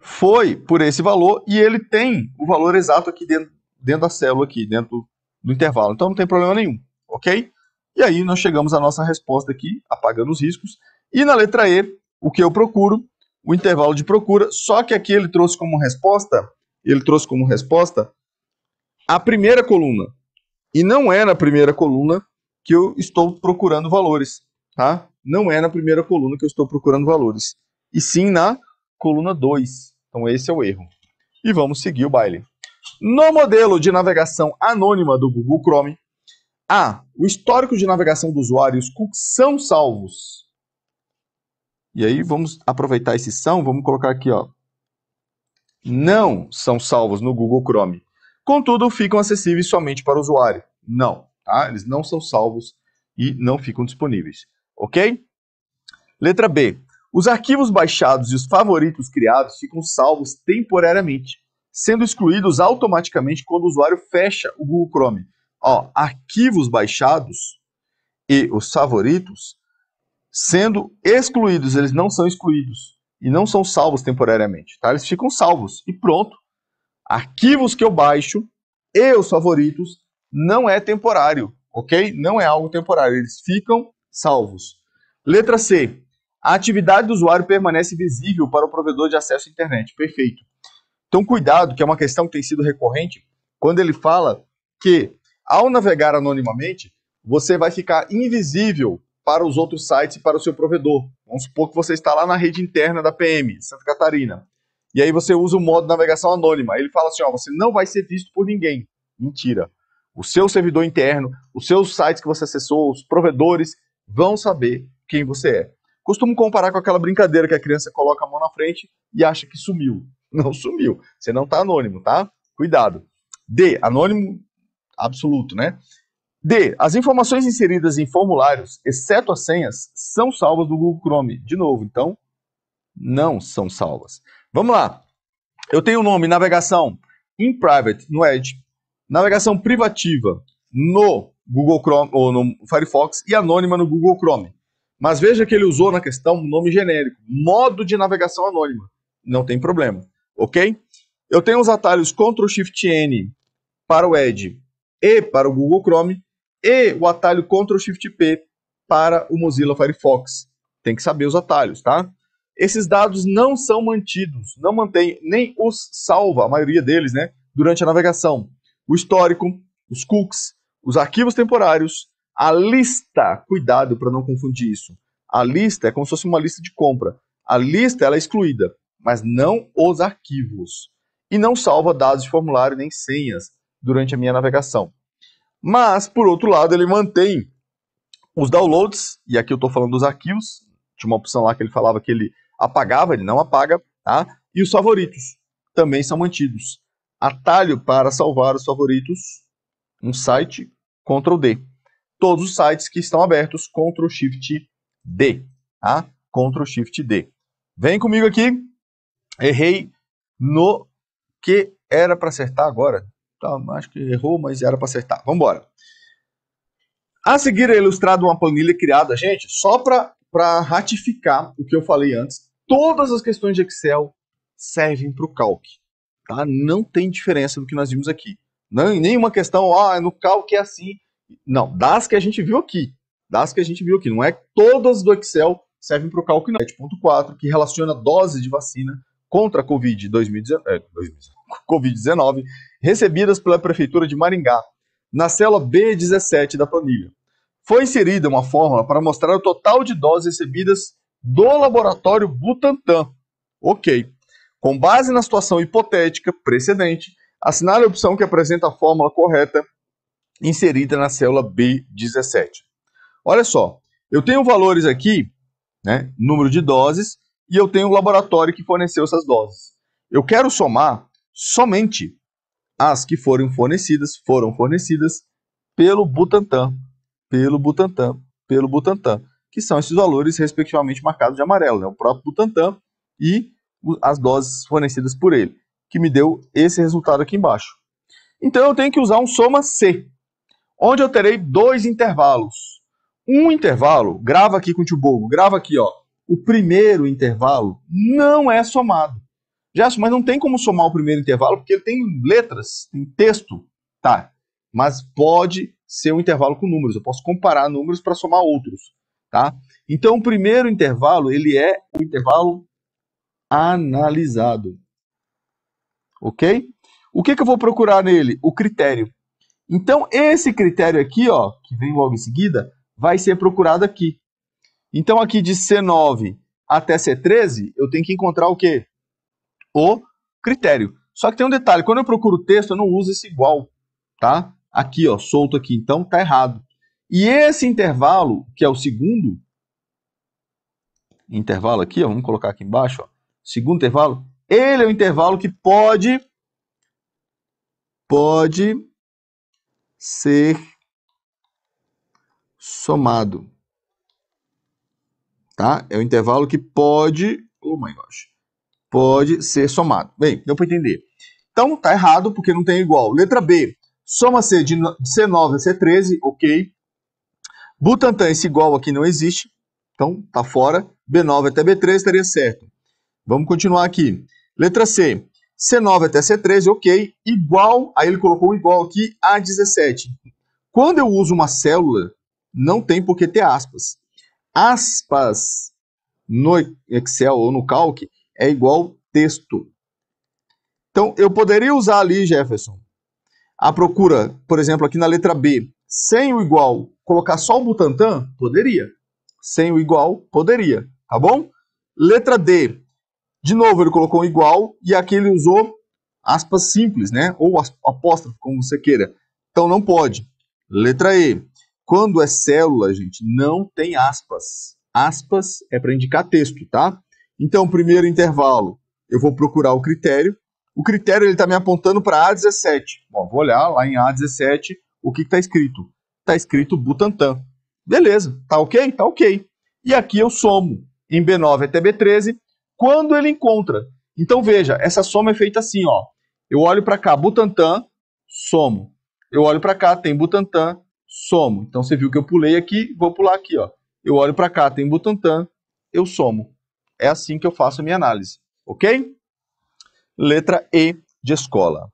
foi por esse valor e ele tem o valor exato aqui dentro, dentro da célula, aqui dentro do intervalo. Então não tem problema nenhum, ok? E aí nós chegamos à nossa resposta aqui, apagando os riscos. E na letra E, o que eu procuro, o intervalo de procura, só que aqui ele trouxe como resposta, ele trouxe como resposta a primeira coluna. E não é na primeira coluna que eu estou procurando valores, tá? Não é na primeira coluna que eu estou procurando valores, e sim na coluna 2. Então esse é o erro. E vamos seguir o baile. No modelo de navegação anônima do Google Chrome, a. O histórico de navegação do usuário e os cookies são salvos. E aí vamos aproveitar esse são, vamos colocar aqui, ó. Não são salvos no Google Chrome. Contudo, ficam acessíveis somente para o usuário. Não, tá? Eles não são salvos e não ficam disponíveis, ok? Letra B. Os arquivos baixados e os favoritos criados ficam salvos temporariamente, sendo excluídos automaticamente quando o usuário fecha o Google Chrome ó, arquivos baixados e os favoritos sendo excluídos, eles não são excluídos e não são salvos temporariamente, tá? Eles ficam salvos e pronto. Arquivos que eu baixo e os favoritos não é temporário, ok? Não é algo temporário, eles ficam salvos. Letra C. A atividade do usuário permanece visível para o provedor de acesso à internet. Perfeito. Então, cuidado, que é uma questão que tem sido recorrente, quando ele fala que ao navegar anonimamente, você vai ficar invisível para os outros sites e para o seu provedor. Vamos supor que você está lá na rede interna da PM, Santa Catarina. E aí você usa o modo navegação anônima. Ele fala assim, ó, você não vai ser visto por ninguém. Mentira. O seu servidor interno, os seus sites que você acessou, os provedores vão saber quem você é. Costumo comparar com aquela brincadeira que a criança coloca a mão na frente e acha que sumiu. Não sumiu. Você não está anônimo, tá? Cuidado. D. Anônimo absoluto, né? D. As informações inseridas em formulários, exceto as senhas, são salvas do Google Chrome. De novo, então, não são salvas. Vamos lá. Eu tenho o nome navegação in private no Edge, navegação privativa no Google Chrome ou no Firefox e anônima no Google Chrome. Mas veja que ele usou na questão um nome genérico, modo de navegação anônima. Não tem problema, ok? Eu tenho os atalhos Ctrl Shift N para o Edge e para o Google Chrome e o atalho Ctrl Shift P para o Mozilla Firefox. Tem que saber os atalhos, tá? Esses dados não são mantidos, não mantém, nem os salva, a maioria deles, né, durante a navegação. O histórico, os cookies, os arquivos temporários, a lista, cuidado para não confundir isso. A lista é como se fosse uma lista de compra. A lista ela é excluída, mas não os arquivos. E não salva dados de formulário nem senhas durante a minha navegação. Mas, por outro lado, ele mantém os downloads, e aqui eu estou falando dos arquivos, tinha uma opção lá que ele falava que ele apagava, ele não apaga, tá? E os favoritos também são mantidos. Atalho para salvar os favoritos, um site, Ctrl D. Todos os sites que estão abertos, Ctrl Shift D, tá? Ctrl Shift D. Vem comigo aqui. Errei no que era para acertar agora. Tá, acho que errou, mas era para acertar. Vamos embora. A seguir é ilustrado uma planilha criada, gente, só para ratificar o que eu falei antes. Todas as questões de Excel servem para o cálculo, Tá? Não tem diferença do que nós vimos aqui. Não, nenhuma questão, ah, no cálculo é assim. Não, das que a gente viu aqui. Das que a gente viu aqui. Não é todas do Excel servem para o cálculo 7.4, que relaciona dose de vacina contra a Covid-19 COVID eh, recebidas pela Prefeitura de Maringá, na célula B17 da planilha. Foi inserida uma fórmula para mostrar o total de doses recebidas do laboratório Butantan. Ok. Com base na situação hipotética precedente, assinale a opção que apresenta a fórmula correta inserida na célula B17. Olha só, eu tenho valores aqui, né, número de doses e eu tenho o um laboratório que forneceu essas doses. Eu quero somar somente as que foram fornecidas, foram fornecidas pelo Butantan, pelo Butantan, pelo Butantan, que são esses valores respectivamente marcados de amarelo, né? o próprio Butantan e as doses fornecidas por ele, que me deu esse resultado aqui embaixo. Então eu tenho que usar um soma C, onde eu terei dois intervalos. Um intervalo, grava aqui com o Bogo, grava aqui, ó, o primeiro intervalo não é somado. Gerson, mas não tem como somar o primeiro intervalo, porque ele tem letras, tem texto. Tá, mas pode ser um intervalo com números. Eu posso comparar números para somar outros, tá? Então, o primeiro intervalo, ele é o intervalo analisado. OK? O que, que eu vou procurar nele? O critério. Então, esse critério aqui, ó, que vem logo em seguida, vai ser procurado aqui. Então, aqui de C9 até C13, eu tenho que encontrar o quê? O critério. Só que tem um detalhe, quando eu procuro texto, eu não uso esse igual, tá? Aqui, ó, solto aqui, então tá errado. E esse intervalo, que é o segundo intervalo aqui, ó, vamos colocar aqui embaixo, ó, segundo intervalo, ele é o intervalo que pode pode ser somado tá? É um intervalo que pode, oh my gosh, pode ser somado. Bem, deu para entender. Então, tá errado porque não tem igual. Letra B, soma C de C9 a C13, ok. Butantan, esse igual aqui não existe, então tá fora. B9 até B3 estaria certo. Vamos continuar aqui. Letra C, C9 até C13, ok, igual, aí ele colocou igual aqui a 17. Quando eu uso uma célula, não tem por que ter aspas aspas no Excel ou no Calc é igual texto. Então, eu poderia usar ali, Jefferson, a procura, por exemplo, aqui na letra B, sem o igual, colocar só o Butantan? Poderia. Sem o igual, poderia, tá bom? Letra D, de novo ele colocou um igual e aqui ele usou aspas simples, né? Ou apóstrofe, como você queira. Então não pode. Letra E, quando é célula, gente, não tem aspas. Aspas é para indicar texto, tá? Então, primeiro intervalo, eu vou procurar o critério. O critério ele está me apontando para A17. Bom, vou olhar lá em A17 o que está escrito. Está escrito Butantan. Beleza, tá ok? Tá ok. E aqui eu somo em B9 até B13 quando ele encontra. Então veja, essa soma é feita assim, ó. Eu olho para cá, Butantan, somo. Eu olho para cá, tem Butantan, somo. Então você viu que eu pulei aqui, vou pular aqui, ó. Eu olho para cá, tem Butantan, eu somo. É assim que eu faço a minha análise, ok? Letra E de escola.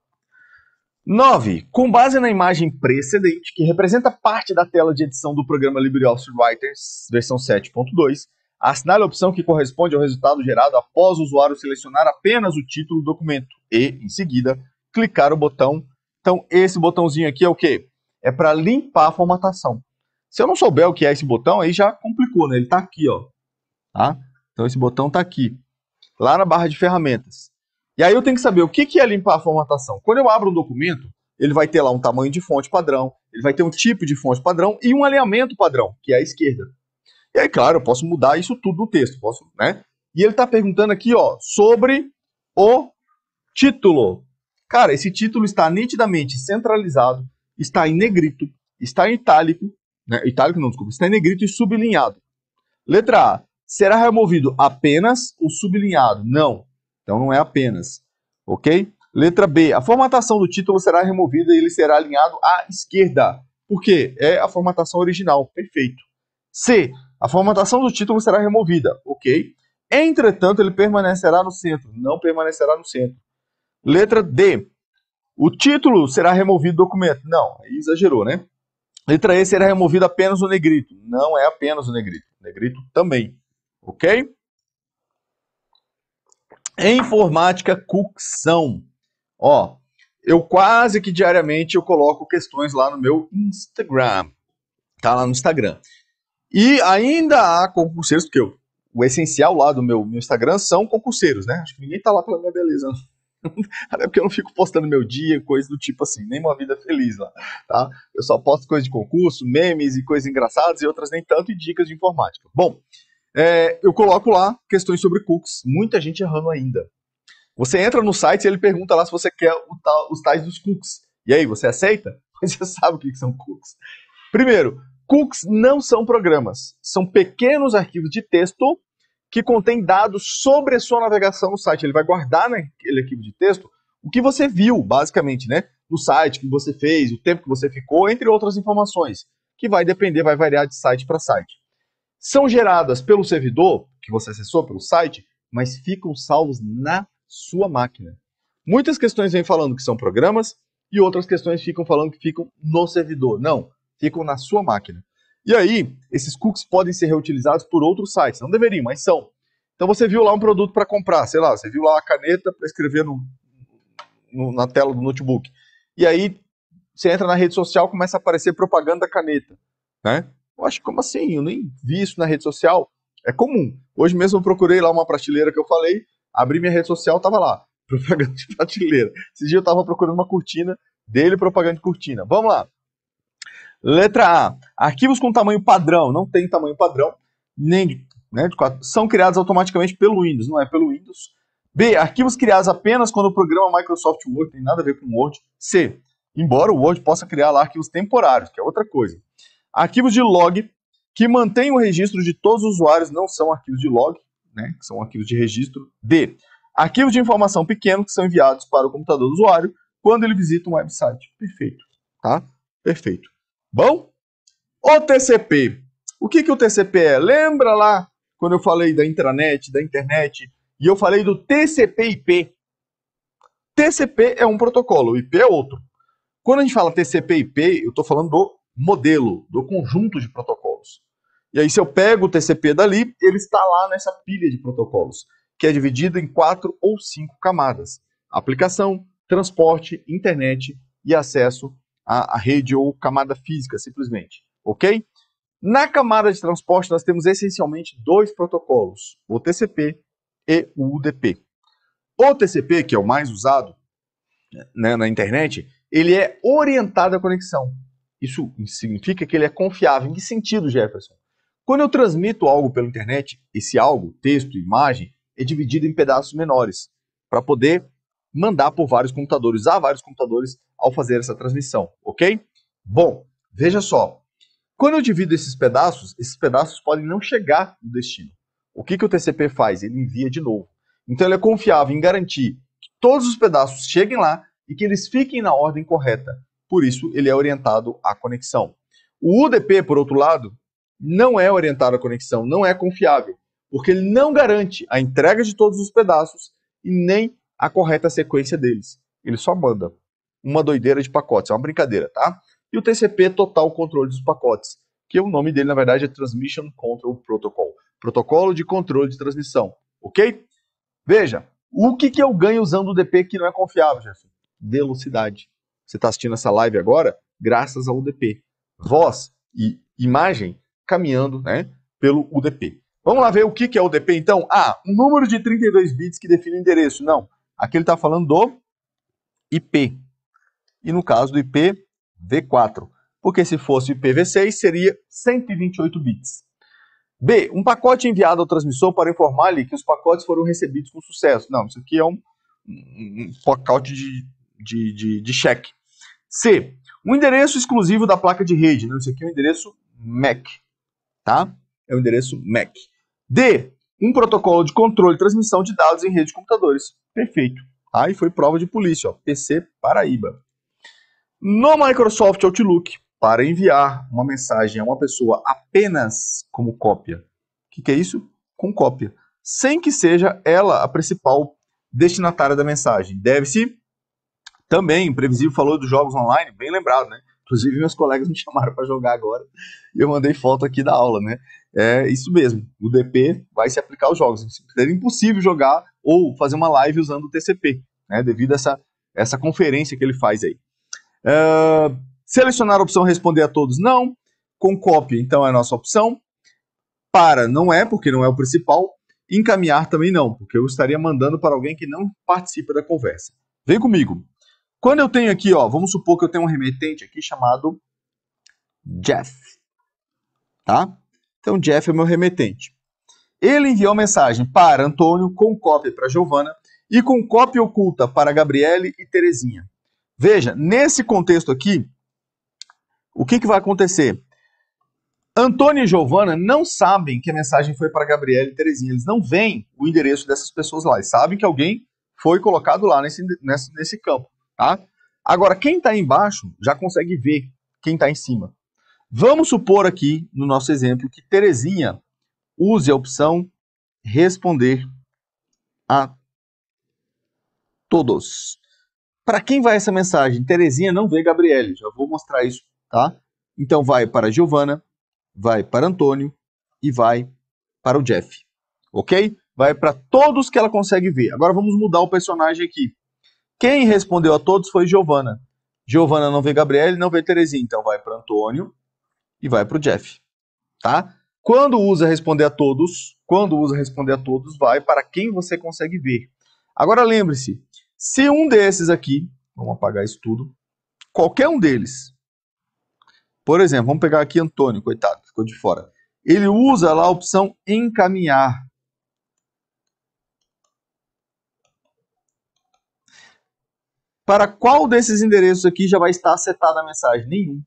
9. Com base na imagem precedente, que representa parte da tela de edição do programa LibreOffice Writer, versão 7.2, assinale a opção que corresponde ao resultado gerado após o usuário selecionar apenas o título do documento e, em seguida, clicar o botão. Então, esse botãozinho aqui é o quê? é para limpar a formatação. Se eu não souber o que é esse botão, aí já complicou, né? Ele está aqui, ó. Tá? Então esse botão está aqui, lá na barra de ferramentas. E aí eu tenho que saber o que, que é limpar a formatação. Quando eu abro um documento, ele vai ter lá um tamanho de fonte padrão, ele vai ter um tipo de fonte padrão e um alinhamento padrão, que é a esquerda. E aí, claro, eu posso mudar isso tudo no texto, posso, né? E ele está perguntando aqui, ó, sobre o título. Cara, esse título está nitidamente centralizado, está em negrito, está em itálico, né, itálico não, desculpa, está em negrito e sublinhado. Letra A. Será removido apenas o sublinhado? Não. Então não é apenas. Ok? Letra B. A formatação do título será removida e ele será alinhado à esquerda. Por quê? É a formatação original. Perfeito. C. A formatação do título será removida. Ok. Entretanto, ele permanecerá no centro. Não permanecerá no centro. Letra D. O título será removido do documento. Não, exagerou, né? Letra E será removido apenas o negrito. Não é apenas o negrito. negrito também. Ok? Em informática, cucção. Ó, eu quase que diariamente eu coloco questões lá no meu Instagram. Tá lá no Instagram. E ainda há concurseiros, porque eu, o essencial lá do meu, meu Instagram são concurseiros, né? Acho que ninguém tá lá pela minha beleza. Não. Até porque eu não fico postando meu dia, coisa do tipo assim, nem uma vida feliz lá, tá? Eu só posto coisas de concurso, memes e coisas engraçadas e outras nem tanto, e dicas de informática. Bom, é, eu coloco lá questões sobre cookies, muita gente errando ainda. Você entra no site e ele pergunta lá se você quer tal, os tais dos cookies. E aí, você aceita? Você sabe o que são cookies. Primeiro, cookies não são programas, são pequenos arquivos de texto que contém dados sobre a sua navegação no site. Ele vai guardar naquele arquivo de texto o que você viu, basicamente, né? No site, o que você fez, o tempo que você ficou, entre outras informações, que vai depender, vai variar de site para site. São geradas pelo servidor, que você acessou pelo site, mas ficam salvos na sua máquina. Muitas questões vêm falando que são programas e outras questões ficam falando que ficam no servidor. Não, ficam na sua máquina. E aí, esses cookies podem ser reutilizados por outros sites. Não deveriam, mas são. Então você viu lá um produto para comprar, sei lá, você viu lá a caneta para escrever no, no, na tela do notebook. E aí você entra na rede social, começa a aparecer propaganda da caneta, né? Eu acho como assim? Eu nem vi isso na rede social. É comum. Hoje mesmo eu procurei lá uma prateleira que eu falei, abri minha rede social, tava lá, propaganda de prateleira. Esse dia eu tava procurando uma cortina dele, propaganda de cortina. Vamos lá. Letra A. Arquivos com tamanho padrão, não tem tamanho padrão, nem de, né, de quatro, são criados automaticamente pelo Windows, não é pelo Windows. B. Arquivos criados apenas quando o programa Microsoft Word tem nada a ver com Word. C. Embora o Word possa criar lá arquivos temporários, que é outra coisa. Arquivos de log que mantêm o registro de todos os usuários, não são arquivos de log, né, que são arquivos de registro. D. Arquivos de informação pequenos que são enviados para o computador do usuário quando ele visita um website. Perfeito, tá? Perfeito. Bom, o TCP. O que, que o TCP é? Lembra lá quando eu falei da intranet, da internet, e eu falei do TCP/IP? TCP é um protocolo, IP é outro. Quando a gente fala TCP/IP, eu estou falando do modelo, do conjunto de protocolos. E aí, se eu pego o TCP dali, ele está lá nessa pilha de protocolos, que é dividida em quatro ou cinco camadas: aplicação, transporte, internet e acesso a, a rede ou camada física, simplesmente. Ok? Na camada de transporte, nós temos essencialmente dois protocolos, o TCP e o UDP. O TCP, que é o mais usado né, na internet, ele é orientado à conexão. Isso significa que ele é confiável. Em que sentido, Jefferson? Quando eu transmito algo pela internet, esse algo, texto, imagem, é dividido em pedaços menores, para poder mandar por vários computadores, a vários computadores ao fazer essa transmissão, ok? Bom, veja só. Quando eu divido esses pedaços, esses pedaços podem não chegar no destino. O que, que o TCP faz? Ele envia de novo. Então ele é confiável em garantir que todos os pedaços cheguem lá e que eles fiquem na ordem correta. Por isso, ele é orientado à conexão. O UDP, por outro lado, não é orientado à conexão, não é confiável, porque ele não garante a entrega de todos os pedaços e nem a correta sequência deles. Ele só manda uma doideira de pacotes, é uma brincadeira, tá? E o TCP, Total Controle dos Pacotes, que o nome dele, na verdade, é Transmission Control Protocol. Protocolo de controle de transmissão, ok? Veja, o que, que eu ganho usando o DP que não é confiável, Jefferson? Velocidade. Você está assistindo essa live agora graças ao UDP. Voz e imagem caminhando né, pelo UDP. Vamos lá ver o que, que é o UDP, então? Ah, um número de 32 bits que define o endereço. Não, Aqui ele está falando do IP. E no caso do IPv4. Porque se fosse IPv6, seria 128 bits. B. Um pacote enviado ao transmissor para informar-lhe que os pacotes foram recebidos com sucesso. Não, isso aqui é um, um, pacote de, de, de, de cheque. C. Um endereço exclusivo da placa de rede. Não, isso aqui é um endereço MAC. Tá? É um endereço MAC. D um protocolo de controle e transmissão de dados em rede de computadores. Perfeito. Aí foi prova de polícia, ó, PC Paraíba. No Microsoft Outlook, para enviar uma mensagem a uma pessoa apenas como cópia. O que, que é isso? Com cópia. Sem que seja ela a principal destinatária da mensagem. Deve-se também, previsível falou dos jogos online, bem lembrado, né? Inclusive, meus colegas me chamaram para jogar agora e eu mandei foto aqui da aula, né? É isso mesmo. O DP vai se aplicar aos jogos. É impossível jogar ou fazer uma live usando o TCP, né? Devido a essa, essa conferência que ele faz aí. Uh, selecionar a opção responder a todos, não. Com copy, então, é a nossa opção. Para, não é, porque não é o principal. Encaminhar também não, porque eu estaria mandando para alguém que não participa da conversa. Vem comigo. Quando eu tenho aqui, ó, vamos supor que eu tenho um remetente aqui chamado Jeff, tá? Então Jeff é meu remetente. Ele enviou mensagem para Antônio com cópia para Giovana e com cópia oculta para Gabriele e Terezinha. Veja, nesse contexto aqui, o que, que vai acontecer? Antônio e Giovana não sabem que a mensagem foi para Gabriela e Terezinha. Eles não veem o endereço dessas pessoas lá. Eles sabem que alguém foi colocado lá nesse, nesse, nesse campo. Tá? Agora, quem está embaixo já consegue ver quem está em cima. Vamos supor aqui, no nosso exemplo, que Terezinha use a opção responder a todos. Para quem vai essa mensagem? Terezinha não vê Gabriele, já vou mostrar isso, tá? Então vai para Giovana, vai para Antônio e vai para o Jeff, ok? Vai para todos que ela consegue ver. Agora vamos mudar o personagem aqui. Quem respondeu a todos foi Giovana. Giovana não vê Gabriele, não vê Terezinha, então vai para Antônio e vai para o Jeff, tá? Quando usa responder a todos, quando usa responder a todos, vai para quem você consegue ver. Agora lembre-se, se um desses aqui, vamos apagar isso tudo, qualquer um deles, por exemplo, vamos pegar aqui Antônio, coitado, ficou de fora. Ele usa lá a opção encaminhar. para qual desses endereços aqui já vai estar setada a mensagem? Nenhum.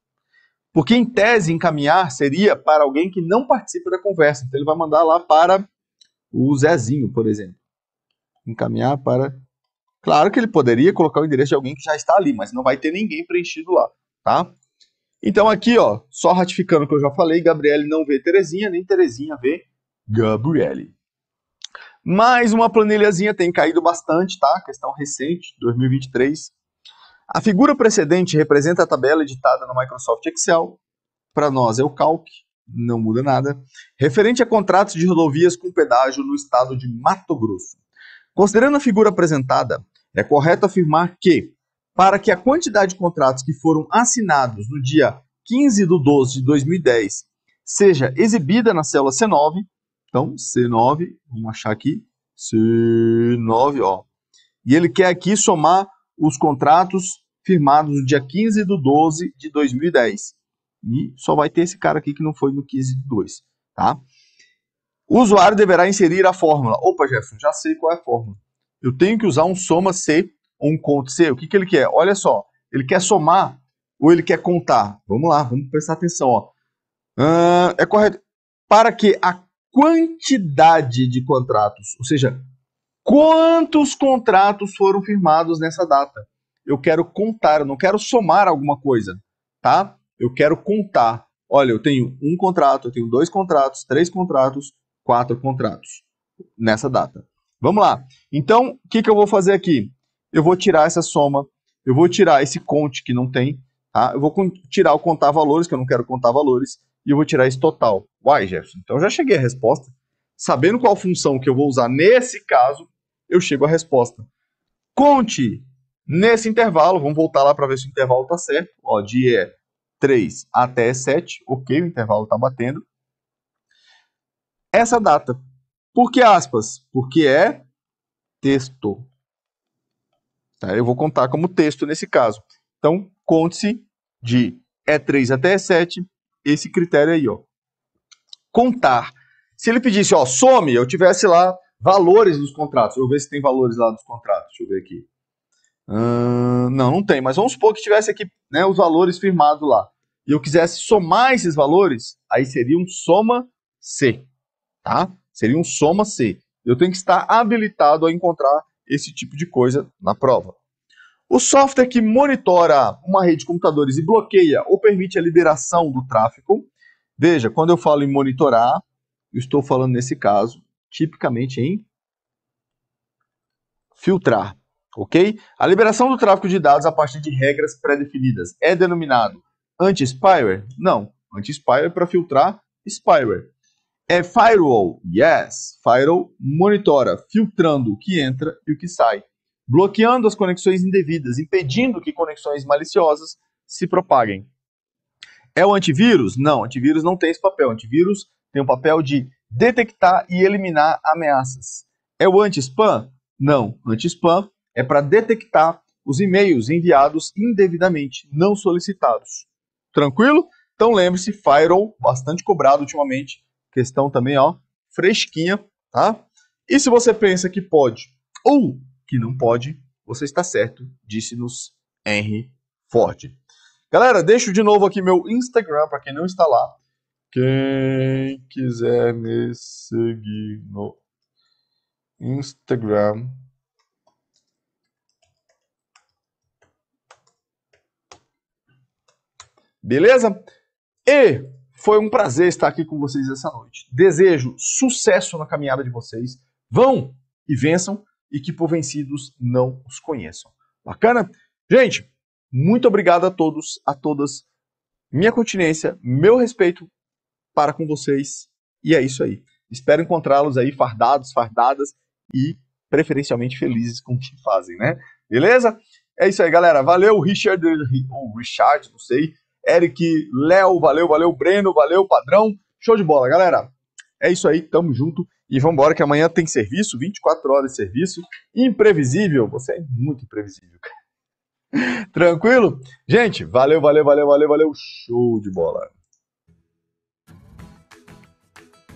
Porque, em tese, encaminhar seria para alguém que não participa da conversa. Então, ele vai mandar lá para o Zezinho, por exemplo. Encaminhar para. Claro que ele poderia colocar o endereço de alguém que já está ali, mas não vai ter ninguém preenchido lá, tá? Então, aqui, ó, só ratificando o que eu já falei, Gabriele não vê Terezinha, nem Terezinha vê Gabriele. Mais uma planilhazinha tem caído bastante, tá? Questão recente, 2023. A figura precedente representa a tabela editada no Microsoft Excel. Para nós é o calc, não muda nada. Referente a contratos de rodovias com pedágio no estado de Mato Grosso. Considerando a figura apresentada, é correto afirmar que, para que a quantidade de contratos que foram assinados no dia 15 de 12 de 2010 seja exibida na célula C9, então, C9, vamos achar aqui, C9, ó. E ele quer aqui somar os contratos firmados no dia 15 do 12 de 2010. E só vai ter esse cara aqui que não foi no 15 de 2, tá? O usuário deverá inserir a fórmula. Opa, Jefferson, já sei qual é a fórmula. Eu tenho que usar um soma C ou um cont C. O que, que ele quer? Olha só, ele quer somar ou ele quer contar? Vamos lá, vamos prestar atenção. Ó. Uh, é correto. Para que a quantidade de contratos, ou seja, quantos contratos foram firmados nessa data. Eu quero contar, eu não quero somar alguma coisa, tá? Eu quero contar. Olha, eu tenho um contrato, eu tenho dois contratos, três contratos, quatro contratos nessa data. Vamos lá. Então, o que, que eu vou fazer aqui? Eu vou tirar essa soma, eu vou tirar esse conte que não tem, tá? Eu vou tirar o contar valores, que eu não quero contar valores, e eu vou tirar esse total. Uai, Jefferson, então eu já cheguei à resposta. Sabendo qual função que eu vou usar nesse caso, eu chego à resposta. Conte nesse intervalo, vamos voltar lá para ver se o intervalo está certo. Ó, de E3 até E7, ok, o intervalo está batendo. Essa data. Por que aspas? Porque é texto. Tá, eu vou contar como texto nesse caso. Então, conte-se de E3 até E7, esse critério aí, ó. Contar. Se ele pedisse, ó, some, eu tivesse lá valores dos contratos. Eu ver se tem valores lá dos contratos. Deixa eu ver aqui. Uh, não, não tem, mas vamos supor que tivesse aqui né, os valores firmados lá. E eu quisesse somar esses valores, aí seria um soma C. Tá? Seria um soma C. Eu tenho que estar habilitado a encontrar esse tipo de coisa na prova. O software que monitora uma rede de computadores e bloqueia ou permite a liberação do tráfego. Veja, quando eu falo em monitorar, eu estou falando nesse caso tipicamente em filtrar, ok? A liberação do tráfego de dados a partir de regras pré-definidas é denominado anti-spyware? Não, anti-spyware é para filtrar spyware. É firewall? Yes, firewall monitora, filtrando o que entra e o que sai bloqueando as conexões indevidas, impedindo que conexões maliciosas se propaguem. É o antivírus? Não, antivírus não tem esse papel. Antivírus tem o papel de detectar e eliminar ameaças. É o anti-spam? Não, anti-spam é para detectar os e-mails enviados indevidamente, não solicitados. Tranquilo? Então lembre-se, firewall bastante cobrado ultimamente, questão também ó, fresquinha, tá? E se você pensa que pode ou que não pode, você está certo, disse-nos Henry Ford. Galera, deixo de novo aqui meu Instagram para quem não está lá. Quem quiser me seguir no Instagram. Beleza? E foi um prazer estar aqui com vocês essa noite. Desejo sucesso na caminhada de vocês. Vão e vençam e que por vencidos não os conheçam. Bacana? Gente, muito obrigado a todos, a todas. Minha continência, meu respeito para com vocês. E é isso aí. Espero encontrá-los aí fardados, fardadas e preferencialmente felizes com o que fazem, né? Beleza? É isso aí, galera. Valeu, Richard, ou Richard, não sei. Eric, Léo, valeu, valeu, Breno, valeu, padrão. Show de bola, galera. É isso aí, tamo junto e vamos embora que amanhã tem serviço, 24 horas de serviço, imprevisível, você é muito imprevisível, cara. Tranquilo? Gente, valeu, valeu, valeu, valeu, valeu, show de bola.